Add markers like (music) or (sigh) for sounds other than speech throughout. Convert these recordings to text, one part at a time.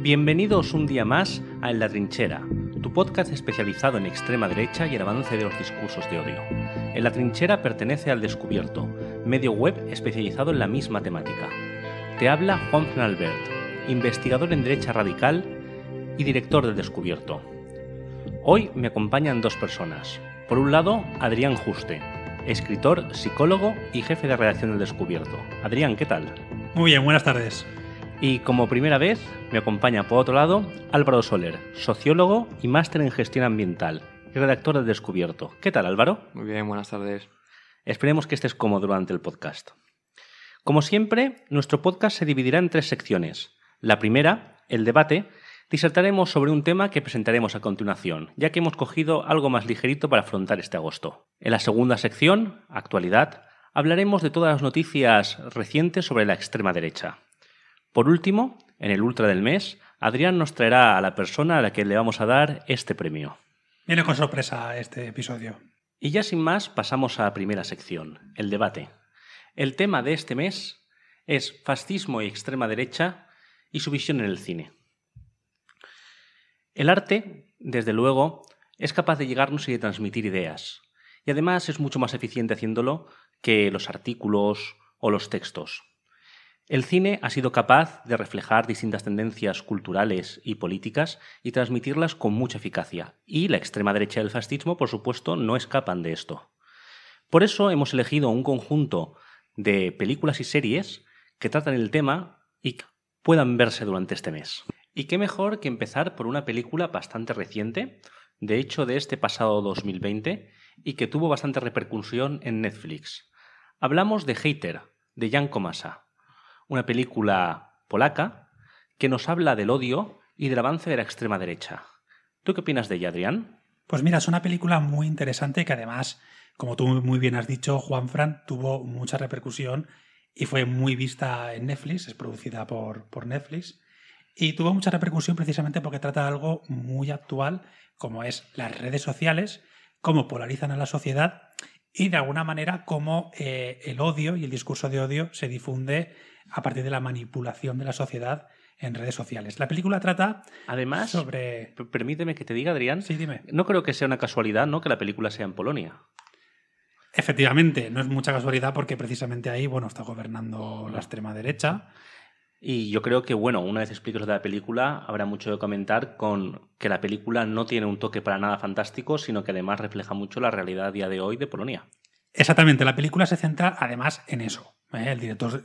Bienvenidos un día más a En la Trinchera, tu podcast especializado en extrema derecha y el avance de los discursos de odio. En la Trinchera pertenece al Descubierto, medio web especializado en la misma temática. Te habla Juan Fernalbert, investigador en derecha radical y director del Descubierto. Hoy me acompañan dos personas. Por un lado, Adrián Juste, escritor, psicólogo y jefe de redacción del Descubierto. Adrián, ¿qué tal? Muy bien, buenas tardes. Y como primera vez, me acompaña por otro lado Álvaro Soler, sociólogo y máster en gestión ambiental y redactor de Descubierto. ¿Qué tal, Álvaro? Muy bien, buenas tardes. Esperemos que estés cómodo durante el podcast. Como siempre, nuestro podcast se dividirá en tres secciones. La primera, el debate, disertaremos sobre un tema que presentaremos a continuación, ya que hemos cogido algo más ligerito para afrontar este agosto. En la segunda sección, actualidad, hablaremos de todas las noticias recientes sobre la extrema derecha. Por último, en el Ultra del mes, Adrián nos traerá a la persona a la que le vamos a dar este premio. Viene con sorpresa este episodio. Y ya sin más, pasamos a la primera sección, el debate. El tema de este mes es fascismo y extrema derecha y su visión en el cine. El arte, desde luego, es capaz de llegarnos y de transmitir ideas, y además es mucho más eficiente haciéndolo que los artículos o los textos. El cine ha sido capaz de reflejar distintas tendencias culturales y políticas y transmitirlas con mucha eficacia, y la extrema derecha del fascismo, por supuesto, no escapan de esto. Por eso hemos elegido un conjunto de películas y series que tratan el tema y puedan verse durante este mes. Y qué mejor que empezar por una película bastante reciente, de hecho de este pasado 2020, y que tuvo bastante repercusión en Netflix. Hablamos de Hater, de Jan Comasa, una película polaca que nos habla del odio y del avance de la extrema derecha. ¿Tú qué opinas de ella, Adrián? Pues mira, es una película muy interesante que además, como tú muy bien has dicho, Juan Fran tuvo mucha repercusión y fue muy vista en Netflix, es producida por, por Netflix. Y tuvo mucha repercusión precisamente porque trata algo muy actual, como es las redes sociales, cómo polarizan a la sociedad y de alguna manera cómo eh, el odio y el discurso de odio se difunde a partir de la manipulación de la sociedad en redes sociales. La película trata además sobre permíteme que te diga Adrián, sí, dime. No creo que sea una casualidad, ¿no? que la película sea en Polonia. Efectivamente, no es mucha casualidad porque precisamente ahí, bueno, está gobernando la extrema derecha. Y yo creo que, bueno, una vez expliques de la película, habrá mucho que comentar con que la película no tiene un toque para nada fantástico, sino que además refleja mucho la realidad a día de hoy de Polonia. Exactamente, la película se centra además en eso, eh, el director,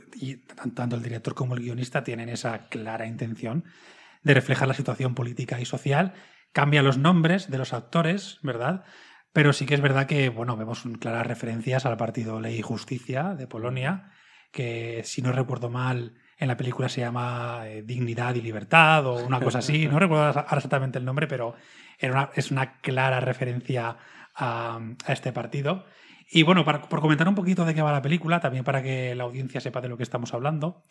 tanto el director como el guionista, tienen esa clara intención de reflejar la situación política y social. Cambia los nombres de los actores, ¿verdad? Pero sí que es verdad que, bueno, vemos claras referencias al partido Ley y Justicia de Polonia, que si no recuerdo mal, en la película se llama eh, Dignidad y Libertad o una cosa así. No recuerdo ahora exactamente el nombre, pero es una clara referencia a este partido. Y bueno, por comentar un poquito de qué va la película, también para que la audiencia sepa de lo que estamos hablando,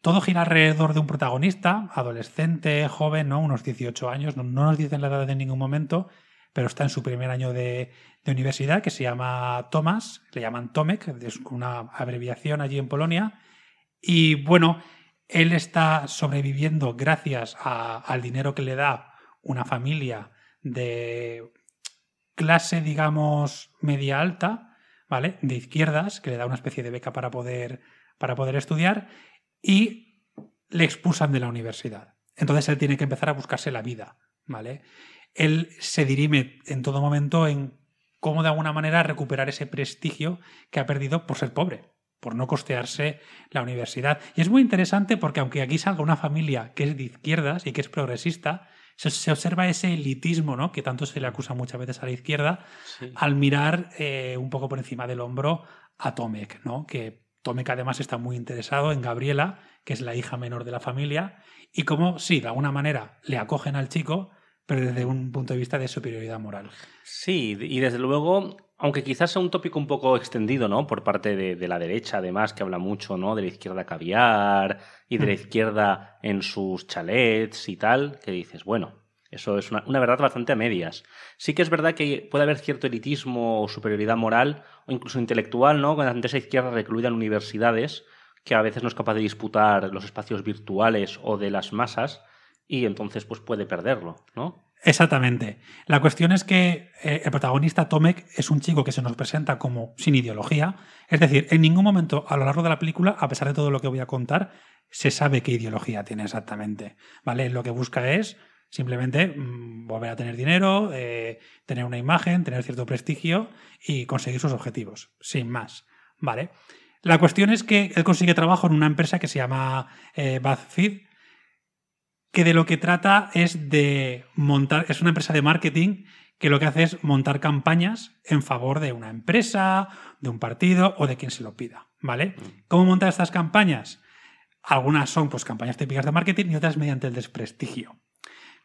todo gira alrededor de un protagonista, adolescente, joven, ¿no? unos 18 años, no, nos dicen la edad en ningún momento, pero está en su primer año de, universidad, que se llama Tomás, le llaman Tomek, es una abreviación allí en Polonia, y bueno, él está sobreviviendo gracias al dinero que le da una familia de clase, digamos, media alta, ¿vale? De izquierdas, que le da una especie de beca para poder, para poder estudiar, y le expulsan de la universidad. Entonces él tiene que empezar a buscarse la vida, ¿vale? Él se dirime en todo momento en cómo de alguna manera recuperar ese prestigio que ha perdido por ser pobre, por no costearse la universidad. Y es muy interesante porque aunque aquí salga una familia que es de izquierdas y que es progresista, se, observa ese elitismo ¿no? que tanto se le acusa muchas veces a la izquierda al mirar eh, un poco por encima del hombro a Tomek, ¿no? que Tomek además está muy interesado en Gabriela, que es la hija menor de la familia, y como sí, de alguna manera le acogen al chico, pero desde un punto de vista de superioridad moral. Sí, y desde luego aunque quizás sea un tópico un poco extendido, ¿no? Por parte de, la derecha, además, que habla mucho, ¿no? De la izquierda caviar y de la mm. izquierda en sus chalets y tal, que dices, bueno, eso es una, verdad bastante a medias. Sí que es verdad que puede haber cierto elitismo o superioridad moral o incluso intelectual, ¿no? Ante esa izquierda recluida en universidades, que a veces no es capaz de disputar los espacios virtuales o de las masas y entonces pues puede perderlo, ¿no? Exactamente. La cuestión es que eh, el protagonista Tomek es un chico que se nos presenta como sin ideología. Es decir, en ningún momento a lo largo de la película, a pesar de todo lo que voy a contar, se sabe qué ideología tiene exactamente. ¿Vale? Lo que busca es simplemente mm, volver a tener dinero, eh, tener una imagen, tener cierto prestigio y conseguir sus objetivos. Sin más. ¿Vale? La cuestión es que él consigue trabajo en una empresa que se llama eh, BuzzFeed que de lo que trata es de montar, es una empresa de marketing que lo que hace es montar campañas en favor de una empresa, de un partido o de quien se lo pida, ¿vale? Mm. ¿Cómo montar estas campañas? Algunas son pues campañas típicas de marketing y otras mediante el desprestigio.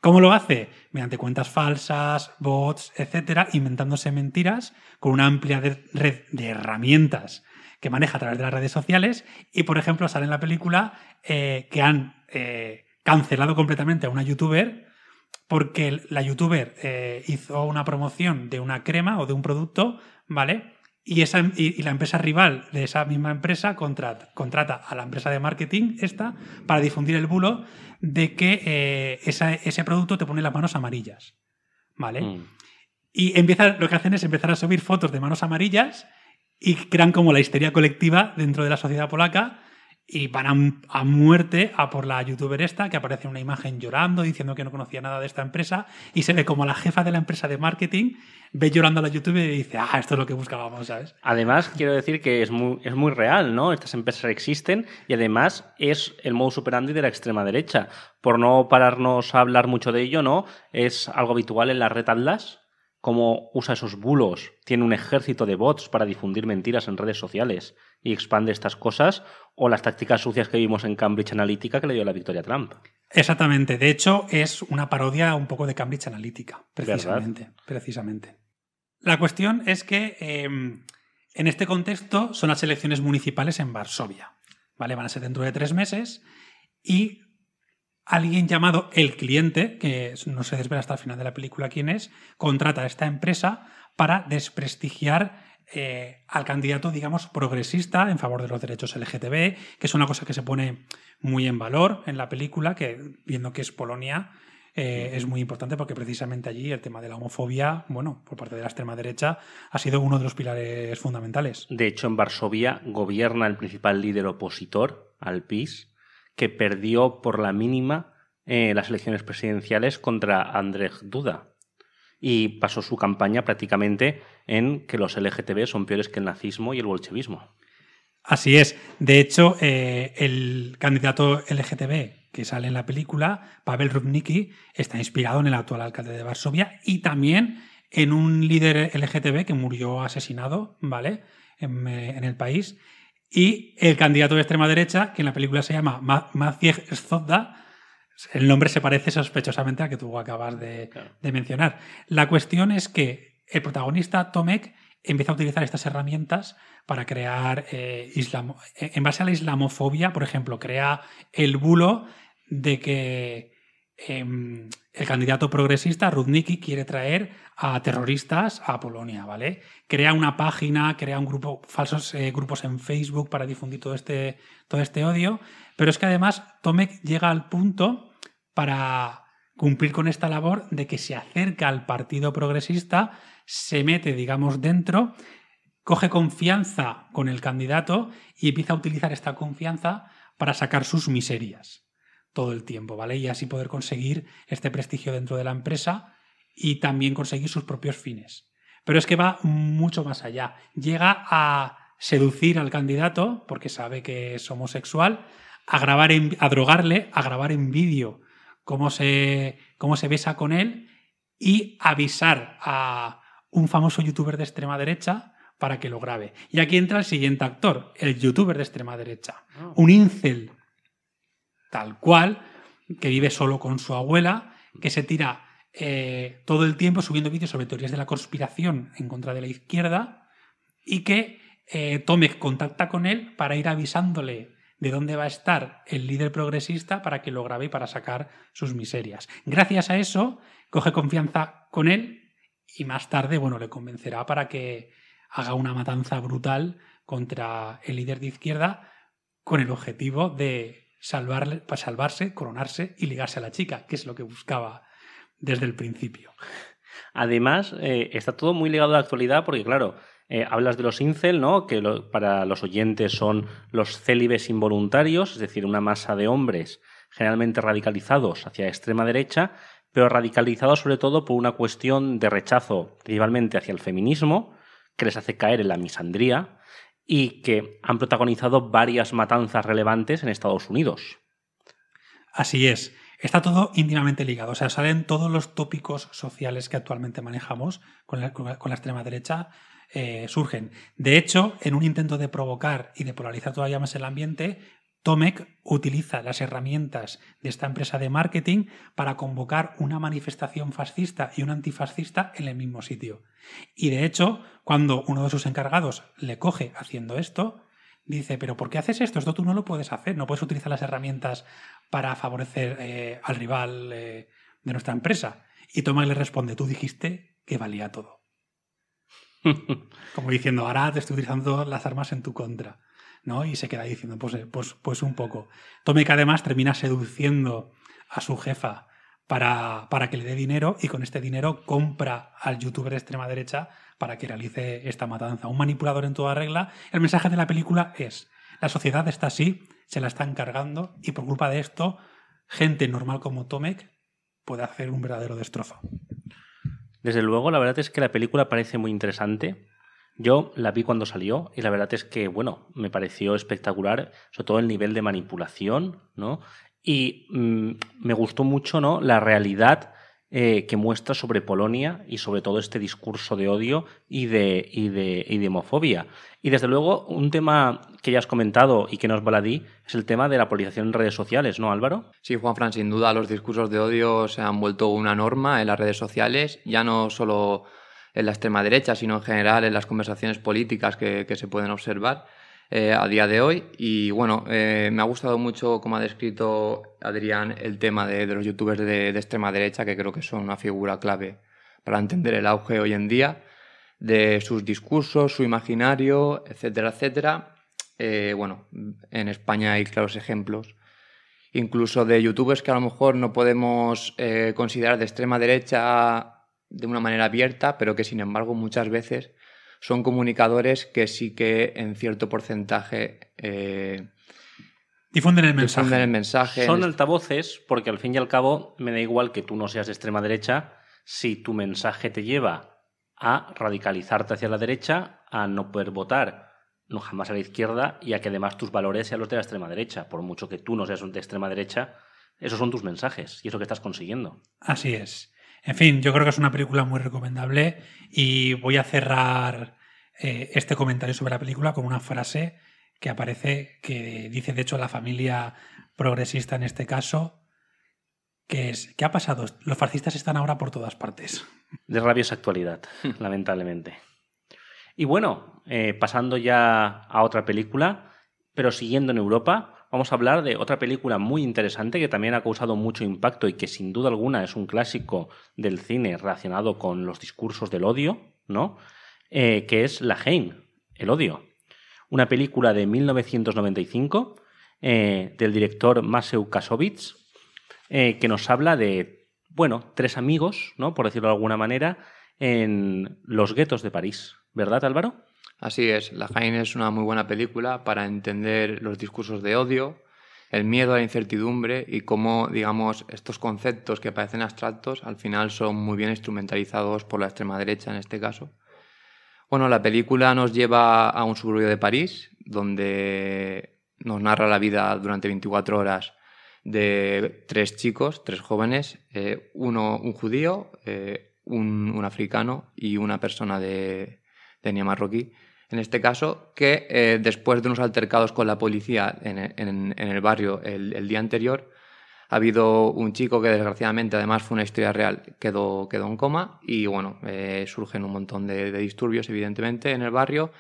¿Cómo lo hace? Mediante cuentas falsas, bots, etcétera, inventándose mentiras con una amplia red de herramientas que maneja a través de las redes sociales. Y, por ejemplo, sale en la película eh, que han eh, cancelado completamente a una youtuber porque la youtuber eh, hizo una promoción de una crema o de un producto, ¿vale? Y, esa, y, la empresa rival de esa misma empresa contrata, a la empresa de marketing esta para difundir el bulo de que eh, ese producto te pone las manos amarillas, ¿vale? Mm. Y empieza, lo que hacen es empezar a subir fotos de manos amarillas y crean como la histeria colectiva dentro de la sociedad polaca y van a, muerte a por la youtuber esta que aparece una imagen llorando, diciendo que no conocía nada de esta empresa y se ve como la jefa de la empresa de marketing ve llorando a la youtuber y dice, ah, esto es lo que buscábamos, ¿sabes? Además, quiero decir que es muy, es muy real, ¿no? Estas empresas existen y además es el modo superandi de la extrema derecha. Por no pararnos a hablar mucho de ello, ¿no? Es algo habitual en la red Atlas, cómo usa esos bulos, tiene un ejército de bots para difundir mentiras en redes sociales y expande estas cosas, o las tácticas sucias que vimos en Cambridge Analytica que le dio la victoria a Trump. Exactamente, de hecho es una parodia un poco de Cambridge Analytica, precisamente. precisamente. La cuestión es que em, en este contexto son las elecciones municipales en Varsovia, ¿vale? Van a ser dentro de tres meses y alguien llamado el cliente, que no se desvela hasta el final de la película quién es, contrata a esta empresa para desprestigiar eh, al candidato, digamos, progresista en favor de los derechos LGTB, que es una cosa que se pone muy en valor en la película, que viendo que es Polonia, eh, es muy importante porque precisamente allí el tema de la homofobia, bueno, por parte de la extrema derecha, ha sido uno de los pilares fundamentales. De hecho, en Varsovia gobierna el principal líder opositor al PIS, que perdió por la mínima eh, las elecciones presidenciales contra Andrzej Duda y pasó su campaña prácticamente en que los LGTB son peores que el nazismo y el bolchevismo. Así es. De hecho, eh, el candidato LGTB que sale en la película, Pavel Rubnicki, está inspirado en el actual alcalde de Varsovia y también en un líder LGTB que murió asesinado, ¿vale? en eh, el país y el candidato de extrema derecha, que en la película se llama Maciej Zodda, el nombre se parece sospechosamente al que tú acabas de, mencionar. La cuestión es que el protagonista, Tomek, empieza a utilizar estas herramientas para crear, eh, eh, en base a la islamofobia, por ejemplo, crea el bulo de que Em, el candidato progresista, Rudnicki, quiere traer a terroristas a Polonia, ¿vale? Crea una página, crea un grupo, falsos eh, grupos en Facebook para difundir todo este, todo este odio. Pero es que además Tomek llega al punto para cumplir con esta labor de que se acerca al partido progresista, se mete, digamos, dentro, coge confianza con el candidato y empieza a utilizar esta confianza para sacar sus miserias todo el tiempo, ¿vale? Y así poder conseguir este prestigio dentro de la empresa y también conseguir sus propios fines. Pero es que va mucho más allá. Llega a seducir al candidato, porque sabe que es homosexual, a, grabar a drogarle, a grabar en vídeo cómo se, cómo se besa con él y avisar a un famoso youtuber de extrema derecha para que lo grabe. Y aquí entra el siguiente actor, el youtuber de extrema derecha, ah. un incel tal cual, que vive solo con su abuela, que se tira eh, todo el tiempo subiendo vídeos sobre teorías de la conspiración en contra de la izquierda y que eh, tome Tomek contacta con él para ir avisándole de dónde va a estar el líder progresista para que lo grabe y para sacar sus miserias. Gracias a eso, coge confianza con él y más tarde, bueno, le convencerá para que haga una matanza brutal contra el líder de izquierda con el objetivo de salvarle, para salvarse, coronarse y ligarse a la chica, que es lo que buscaba desde el principio. Además, eh, está todo muy ligado a la actualidad porque, claro, eh, hablas de los incel, ¿no? que para los oyentes son los célibes involuntarios, es decir, una masa de hombres generalmente radicalizados hacia extrema derecha, pero radicalizados sobre todo por una cuestión de rechazo, principalmente hacia el feminismo, que les hace caer en la misandría, y que han protagonizado varias matanzas relevantes en Estados Unidos. Así es. Está todo íntimamente ligado. O sea, salen todos los tópicos sociales que actualmente manejamos con la, extrema derecha. Eh, surgen. De hecho, en un intento de provocar y de polarizar todavía más el ambiente, Tomek utiliza las herramientas de esta empresa de marketing para convocar una manifestación fascista y un antifascista en el mismo sitio. Y de hecho, cuando uno de sus encargados le coge haciendo esto, dice, pero ¿por qué haces esto? Esto tú no lo puedes hacer, no puedes utilizar las herramientas para favorecer eh, al rival eh, de nuestra empresa. Y Tomek le responde, tú dijiste que valía todo. (laughs) Como diciendo, ahora te estoy utilizando las armas en tu contra. ¿no? Y se queda diciendo, pues, eh, pues, pues un poco. Tomek además termina seduciendo a su jefa para, para que le dé dinero y con este dinero compra al youtuber de extrema derecha para que realice esta matanza. Un manipulador en toda regla. El mensaje de la película es, la sociedad está así, se la están cargando y por culpa de esto, gente normal como Tomek puede hacer un verdadero destrozo. Desde luego, la verdad es que la película parece muy interesante. Yo la vi cuando salió y la verdad es que, bueno, me pareció espectacular, sobre todo el nivel de manipulación, ¿no? Y mm, me gustó mucho, ¿no? La realidad eh, que muestra sobre Polonia y sobre todo este discurso de odio y de, y de, y de homofobia. Y desde luego, un tema que ya has comentado y que nos baladí es el tema de la polarización en redes sociales, ¿no, Álvaro? Sí, Fran, sin duda los discursos de odio se han vuelto una norma en las redes sociales, ya no solo en la extrema derecha, sino en general en las conversaciones políticas que, se pueden observar eh, a día de hoy. Y bueno, eh, me ha gustado mucho como ha descrito Adrián el tema de, los youtubers de, extrema derecha, que creo que son una figura clave para entender el auge hoy en día, de sus discursos, su imaginario, etcétera, etcétera. Eh, bueno, en España hay claros ejemplos incluso de youtubers que a lo mejor no podemos considerar de extrema derecha de una manera abierta, pero que sin embargo muchas veces son comunicadores que sí que en cierto porcentaje eh, difunden el mensaje. el mensaje son altavoces porque al fin y al cabo me da igual que tú no seas de extrema derecha si tu mensaje te lleva a radicalizarte hacia la derecha, a no poder votar no jamás a la izquierda y a que además tus valores sean los de la extrema derecha. Por mucho que tú no seas de extrema derecha, esos son tus mensajes y eso que estás consiguiendo. Así es. En fin, yo creo que es una película muy recomendable y voy a cerrar eh, este comentario sobre la película con una frase que aparece, que dice de hecho la familia progresista en este caso, que es, ¿qué ha pasado? Los fascistas están ahora por todas partes. De rabiosa actualidad, (laughs) lamentablemente. Y bueno, eh, pasando ya a otra película, pero siguiendo en Europa, vamos a hablar de otra película muy interesante que también ha causado mucho impacto y que sin duda alguna es un clásico del cine relacionado con los discursos del odio, ¿no? Eh, que es La Haine, El Odio. Una película de 1995 eh, del director Maseu Kasovitz eh, que nos habla de, bueno, tres amigos, ¿no? Por decirlo de alguna manera, en los guetos de París. ¿Verdad, Álvaro? Así es, La Haine es una muy buena película para entender los discursos de odio, el miedo a la incertidumbre y cómo, digamos, estos conceptos que parecen abstractos al final son muy bien instrumentalizados por la extrema derecha en este caso. Bueno, la película nos lleva a un suburbio de París, donde nos narra la vida durante 24 horas de tres chicos, tres jóvenes, eh, uno un judío, eh, un, africano y una persona de, de marroquí en este caso, que eh, después de unos altercados con la policía en, el barrio el, día anterior, ha habido un chico que desgraciadamente, además fue una historia real, quedó, quedó en coma y bueno, eh, surgen un montón de, disturbios evidentemente en el barrio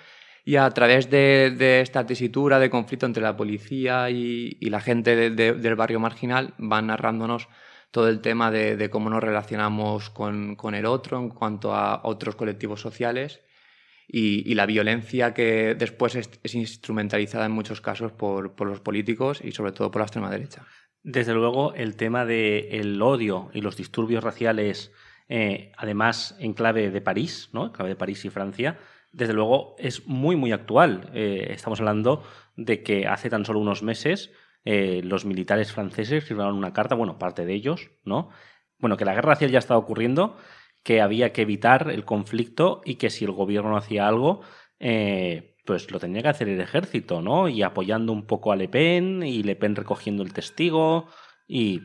y a través de, esta tesitura de conflicto entre la policía y, la gente del barrio marginal van narrándonos todo el tema de, cómo nos relacionamos con el otro en cuanto a otros colectivos sociales y, la violencia que después es, instrumentalizada en muchos casos por, los políticos y sobre todo por la extrema derecha. Desde luego, el tema del el odio y los disturbios raciales, eh, además en clave de París, ¿no? En clave de París y Francia, desde luego es muy, muy actual. Eh, estamos hablando de que hace tan solo unos meses eh, los militares franceses firmaron una carta, bueno, parte de ellos, ¿no? Bueno, que la guerra racial ya está ocurriendo, que había que evitar el conflicto y que si el gobierno hacía algo, eh, pues lo tenía que hacer el ejército, ¿no? Y apoyando un poco a Le Pen y Le Pen recogiendo el testigo y,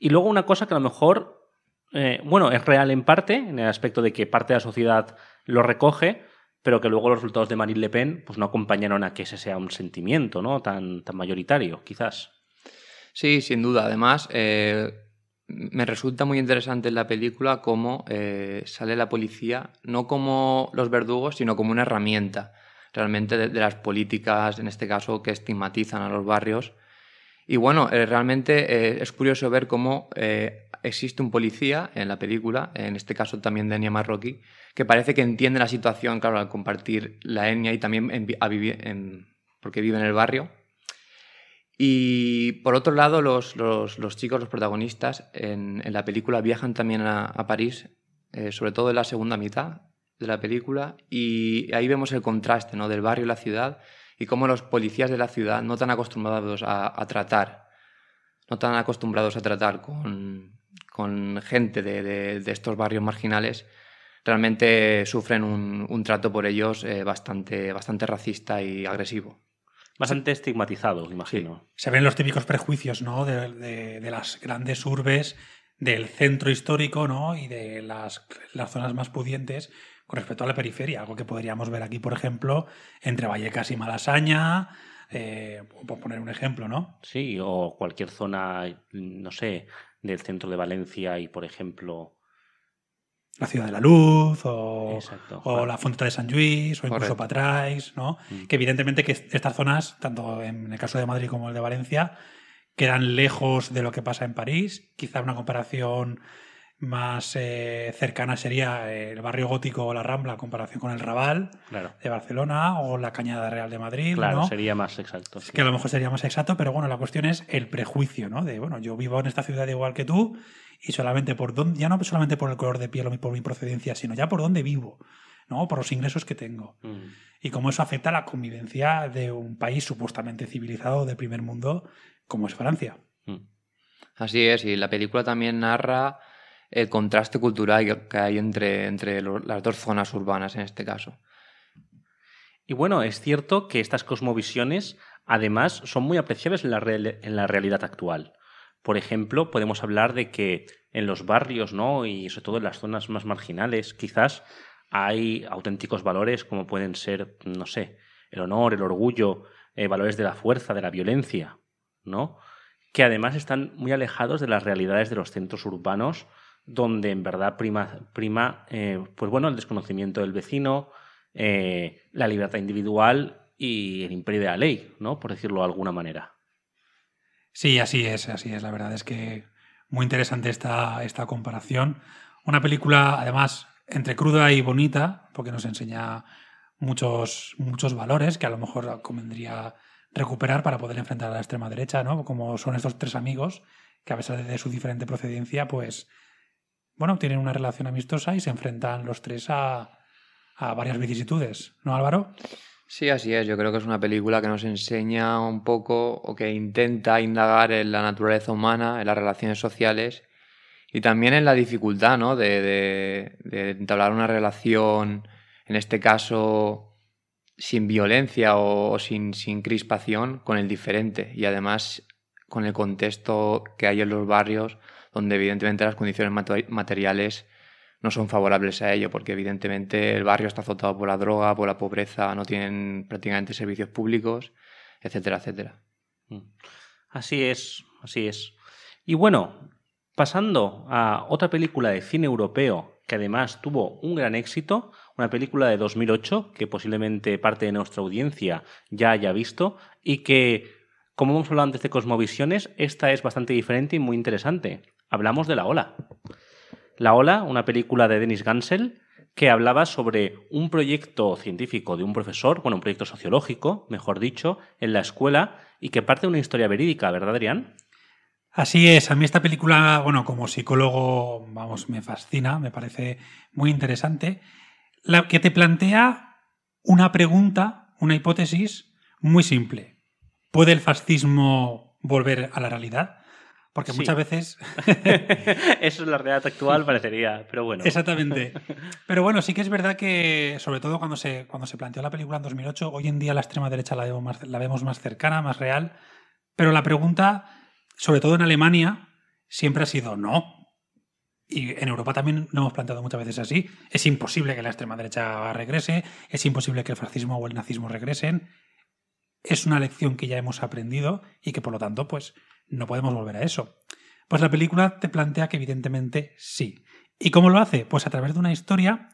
luego una cosa que a lo mejor, eh, bueno, es real en parte, en el aspecto de que parte de la sociedad lo recoge, pero que luego los resultados de Marine Le Pen pues, no acompañaron a que ese sea un sentimiento ¿no? tan, tan mayoritario, quizás. Sí, sin duda. Además, eh, me resulta muy interesante en la película cómo eh, sale la policía, no como los verdugos, sino como una herramienta realmente de, las políticas, en este caso, que estigmatizan a los barrios. Y bueno, eh, realmente eh, es curioso ver cómo existe un policía en la película, en este caso también de etnia marroquí, que parece que entiende la situación, claro, al compartir la etnia y también porque vive en el barrio y por otro lado, los, chicos, los protagonistas, en, la película viajan también a, París, eh, sobre todo en la segunda mitad de la película, y ahí vemos el contraste ¿no? del barrio y la ciudad y cómo los policías de la ciudad no tan acostumbrados a, tratar, no tan acostumbrados a tratar con, gente de, estos barrios marginales, realmente sufren un, trato por ellos eh, bastante, bastante racista y agresivo. Bastante estigmatizado, imagino. Se ven los típicos prejuicios, ¿no? De, las grandes urbes, del centro histórico, ¿no? Y de las, las zonas más pudientes con respecto a la periferia. Algo que podríamos ver aquí, por ejemplo, entre Vallecas y Malasaña, eh, por poner un ejemplo, ¿no? Sí, o cualquier zona, no sé, del centro de Valencia y, por ejemplo, la Ciudad de la Luz o, la Fuente de San Luis o incluso Patrais, ¿no? Mm. Que evidentemente que estas zonas, tanto en el caso de Madrid como el de Valencia, quedan lejos de lo que pasa en París. Quizá una comparación más eh, cercana sería eh, el barrio gótico o la Rambla en comparación con el Raval de Barcelona o la Cañada Real de Madrid. Claro, sería más exacto. Que a lo mejor sería más exacto, pero bueno, la cuestión es el prejuicio, ¿no? De, bueno, yo vivo en esta ciudad igual que tú y solamente por dónde, ya no solamente por el color de piel o por mi procedencia, sino ya por dónde vivo, ¿no? Por los ingresos que tengo. Mm. Y cómo eso afecta a la convivencia de un país supuestamente civilizado de primer mundo como es Francia. Mm. Así es, y la película también narra el contraste cultural que hay entre, las dos zonas urbanas en este caso. Y bueno, es cierto que estas cosmovisiones además son muy apreciables en la, realidad actual. Por ejemplo, podemos hablar de que en los barrios, ¿no? Y sobre todo en las zonas más marginales, quizás hay auténticos valores como pueden ser, no sé, el honor, el orgullo, eh, valores de la fuerza, de la violencia, ¿no? Que además están muy alejados de las realidades de los centros urbanos donde en verdad prima, prima eh, pues bueno, el desconocimiento del vecino, eh, la libertad individual y el imperio de la ley, ¿no? Por decirlo de alguna manera. Sí, así es, así es. La verdad es que muy interesante esta, comparación. Una película, además, entre cruda y bonita, porque nos enseña muchos, muchos valores que a lo mejor convendría recuperar para poder enfrentar a la extrema derecha, ¿no? Como son estos tres amigos que a pesar de su diferente procedencia, pues bueno, tienen una relación amistosa y se enfrentan los tres a, varias vicisitudes, ¿no, Álvaro? Sí, así es. Yo creo que es una película que nos enseña un poco o que intenta indagar en la naturaleza humana, en las relaciones sociales y también en la dificultad de, entablar una relación, en este caso, sin violencia o, sin, crispación con el diferente y además con el contexto que hay en los barrios donde evidentemente las condiciones materiales no son favorables a ello, porque evidentemente el barrio está azotado por la droga, por la pobreza, no tienen prácticamente servicios públicos, etcétera, etcétera. Mm. Así es, así es. Y bueno, pasando a otra película de cine europeo que además tuvo un gran éxito, una película de 2008 que posiblemente parte de nuestra audiencia ya haya visto y que, como hemos hablado antes de Cosmovisiones, esta es bastante diferente y muy interesante hablamos de La Ola. La Ola, una película de Denis Gansel, que hablaba sobre un proyecto científico de un profesor, bueno, un proyecto sociológico, mejor dicho, en la escuela y que parte de una historia verídica, ¿verdad, Adrián? Así es, a mí esta película, bueno, como psicólogo, vamos, me fascina, me parece muy interesante, la que te plantea una pregunta, una hipótesis muy simple. ¿Puede el fascismo volver a la realidad? Porque muchas veces. (laughs) (laughs) Eso es la realidad actual, parecería, pero bueno. Exactamente. (laughs) Pero bueno, sí que es verdad que, sobre todo cuando se, cuando se planteó la película en 2008, hoy en día la extrema derecha la vemos, más, la vemos más cercana, más real. Pero la pregunta, sobre todo en Alemania, siempre ha sido no. Y en Europa también lo hemos planteado muchas veces así. Es imposible que la extrema derecha regrese, es imposible que el fascismo o el nazismo regresen. Es una lección que ya hemos aprendido y que por lo tanto, pues no podemos volver a eso. Pues la película te plantea que evidentemente sí. ¿Y cómo lo hace? Pues a través de una historia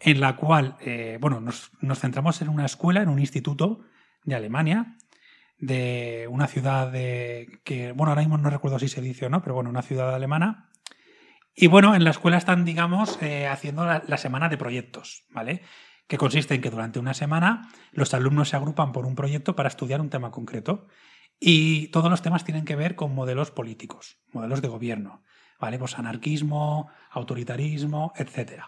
en la cual, eh, bueno, nos, centramos en una escuela, en un instituto de Alemania, de una ciudad de, que, bueno, ahora mismo no recuerdo si se dice o no, pero bueno, una ciudad alemana. Y bueno, en la escuela están, digamos, eh, haciendo la semana de proyectos, ¿vale? Que consiste en que durante una semana los alumnos se agrupan por un proyecto para estudiar un tema concreto. Y todos los temas tienen que ver con modelos políticos, modelos de gobierno, ¿vale? Pues anarquismo, autoritarismo, etc.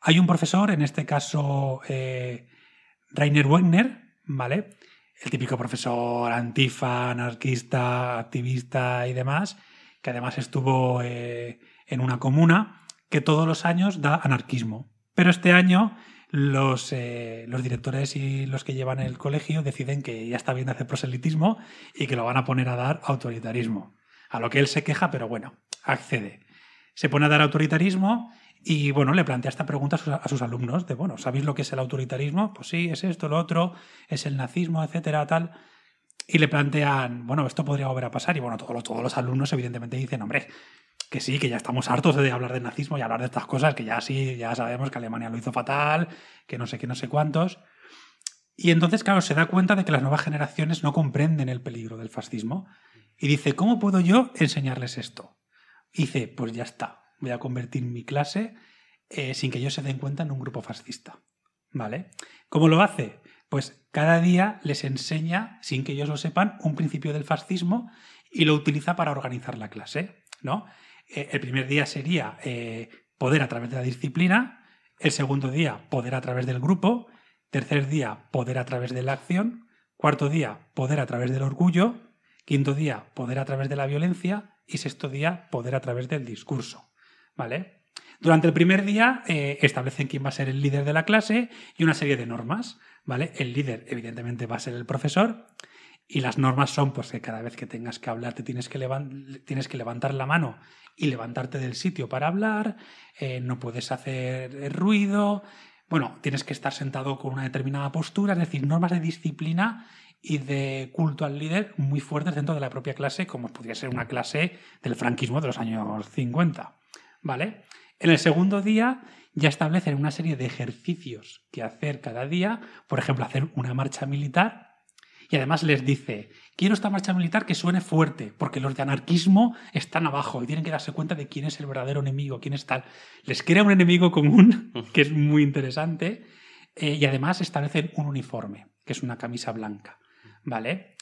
Hay un profesor, en este caso eh, Rainer Wegner, ¿vale? El típico profesor antifa, anarquista, activista y demás, que además estuvo eh, en una comuna, que todos los años da anarquismo. Pero este año los, eh, los directores y los que llevan el colegio deciden que ya está bien hacer proselitismo y que lo van a poner a dar autoritarismo. A lo que él se queja, pero bueno, accede. Se pone a dar autoritarismo y bueno, le plantea esta pregunta a sus, a sus alumnos de, bueno, ¿sabéis lo que es el autoritarismo? Pues sí, es esto, lo otro, es el nazismo, etcétera, tal y le plantean, bueno, esto podría volver a pasar. Y bueno, todos los, todos los alumnos evidentemente dicen, hombre, que sí, que ya estamos hartos de hablar de nazismo y hablar de estas cosas, que ya sí, ya sabemos que Alemania lo hizo fatal, que no sé qué, no sé cuántos. Y entonces, claro, se da cuenta de que las nuevas generaciones no comprenden el peligro del fascismo. Y dice, ¿cómo puedo yo enseñarles esto? dice, pues ya está, voy a convertir mi clase eh, sin que ellos se den cuenta en un grupo fascista. ¿Vale? ¿Cómo lo hace? pues cada día les enseña, sin que ellos lo sepan, un principio del fascismo y lo utiliza para organizar la clase. ¿no? Eh, el primer día sería eh, poder a través de la disciplina, el segundo día poder a través del grupo, tercer día poder a través de la acción, cuarto día poder a través del orgullo, quinto día poder a través de la violencia y sexto día poder a través del discurso. ¿Vale? Durante el primer día eh, establecen quién va a ser el líder de la clase y una serie de normas, ¿vale? El líder, evidentemente, va a ser el profesor. Y las normas son pues que cada vez que tengas que hablar te tienes que, tienes que levantar la mano y levantarte del sitio para hablar, eh, no puedes hacer ruido, bueno, tienes que estar sentado con una determinada postura, es decir, normas de disciplina y de culto al líder muy fuertes dentro de la propia clase, como podría ser una clase del franquismo de los años 50, ¿vale? En el segundo día ya establecen una serie de ejercicios que hacer cada día, por ejemplo, hacer una marcha militar. Y además les dice, quiero esta marcha militar que suene fuerte, porque los de anarquismo están abajo y tienen que darse cuenta de quién es el verdadero enemigo, quién es tal. Les crea un enemigo común, que es muy interesante, eh, y además establecen un uniforme, que es una camisa blanca. ¿Vale?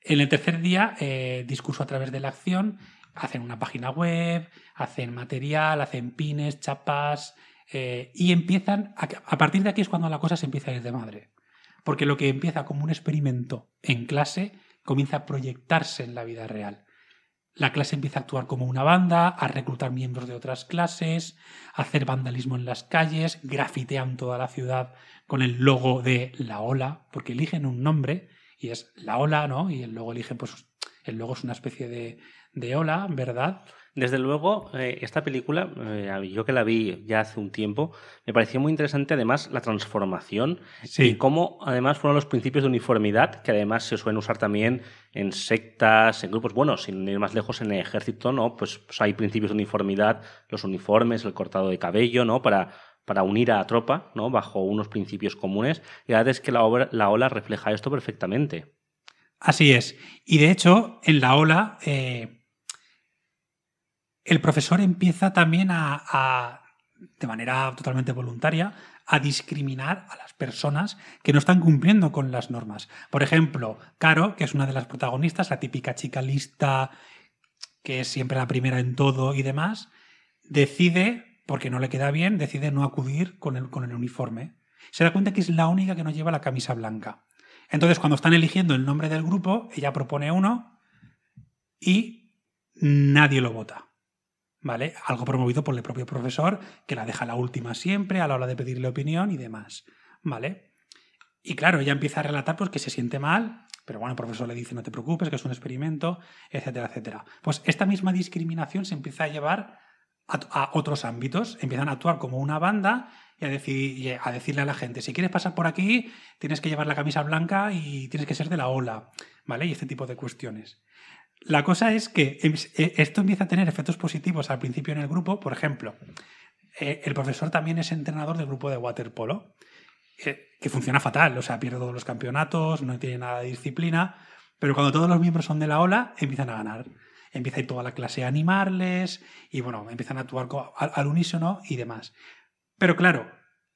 En el tercer día, eh, discurso a través de la acción, hacen una página web, hacen material, hacen pines, chapas, eh, y empiezan, a, partir de aquí es cuando la cosa se empieza a ir de madre. Porque lo que empieza como un experimento en clase comienza a proyectarse en la vida real. La clase empieza a actuar como una banda, a reclutar miembros de otras clases, a hacer vandalismo en las calles, grafitean toda la ciudad con el logo de la ola, porque eligen un nombre y es la ola, ¿no? Y el logo eligen, pues, el logo es una especie de, de ola, ¿verdad? Desde luego, eh, esta película, eh, yo que la vi ya hace un tiempo, me pareció muy interesante además la transformación y cómo además fueron los principios de uniformidad que además se suelen usar también en sectas, en grupos, bueno, sin ir más lejos en el ejército, ¿no? Pues, pues, hay principios de uniformidad, los uniformes, el cortado de cabello, ¿no? Para para unir a la tropa, ¿no? Bajo unos principios comunes. Y la verdad es que la, obra, la ola refleja esto perfectamente. Así es. Y de hecho, en la ola, eh, el profesor empieza también a, de manera totalmente voluntaria, a discriminar a las personas que no están cumpliendo con las normas. Por ejemplo, Caro, que es una de las protagonistas, la típica chica lista, que es siempre la primera en todo y demás, decide, porque no le queda bien, decide no acudir con con el uniforme. Se da cuenta que es la única que no lleva la camisa blanca. Entonces, cuando están eligiendo el nombre del grupo, ella propone uno y nadie lo vota. ¿vale? Algo promovido por el propio profesor, que la deja la última siempre a la hora de pedirle opinión y demás, ¿vale? Y claro, ella empieza a relatar pues, que se siente mal, pero bueno, el profesor le dice no te preocupes, que es un experimento, etcétera, etcétera. Pues esta misma discriminación se empieza a llevar a, otros ámbitos, empiezan a actuar como una banda y a, a decirle a la gente, si quieres pasar por aquí, tienes que llevar la camisa blanca y tienes que ser de la ola, ¿vale? Y este tipo de cuestiones. La cosa es que e, esto empieza a tener efectos positivos al principio en el grupo. Por ejemplo, eh, el profesor también es entrenador del grupo de waterpolo, que funciona fatal, o sea, pierde todos los campeonatos, no tiene nada de disciplina, pero cuando todos los miembros son de la ola, empiezan a ganar. Empieza a toda la clase a animarles y bueno, empiezan a actuar al unísono y demás. Pero claro,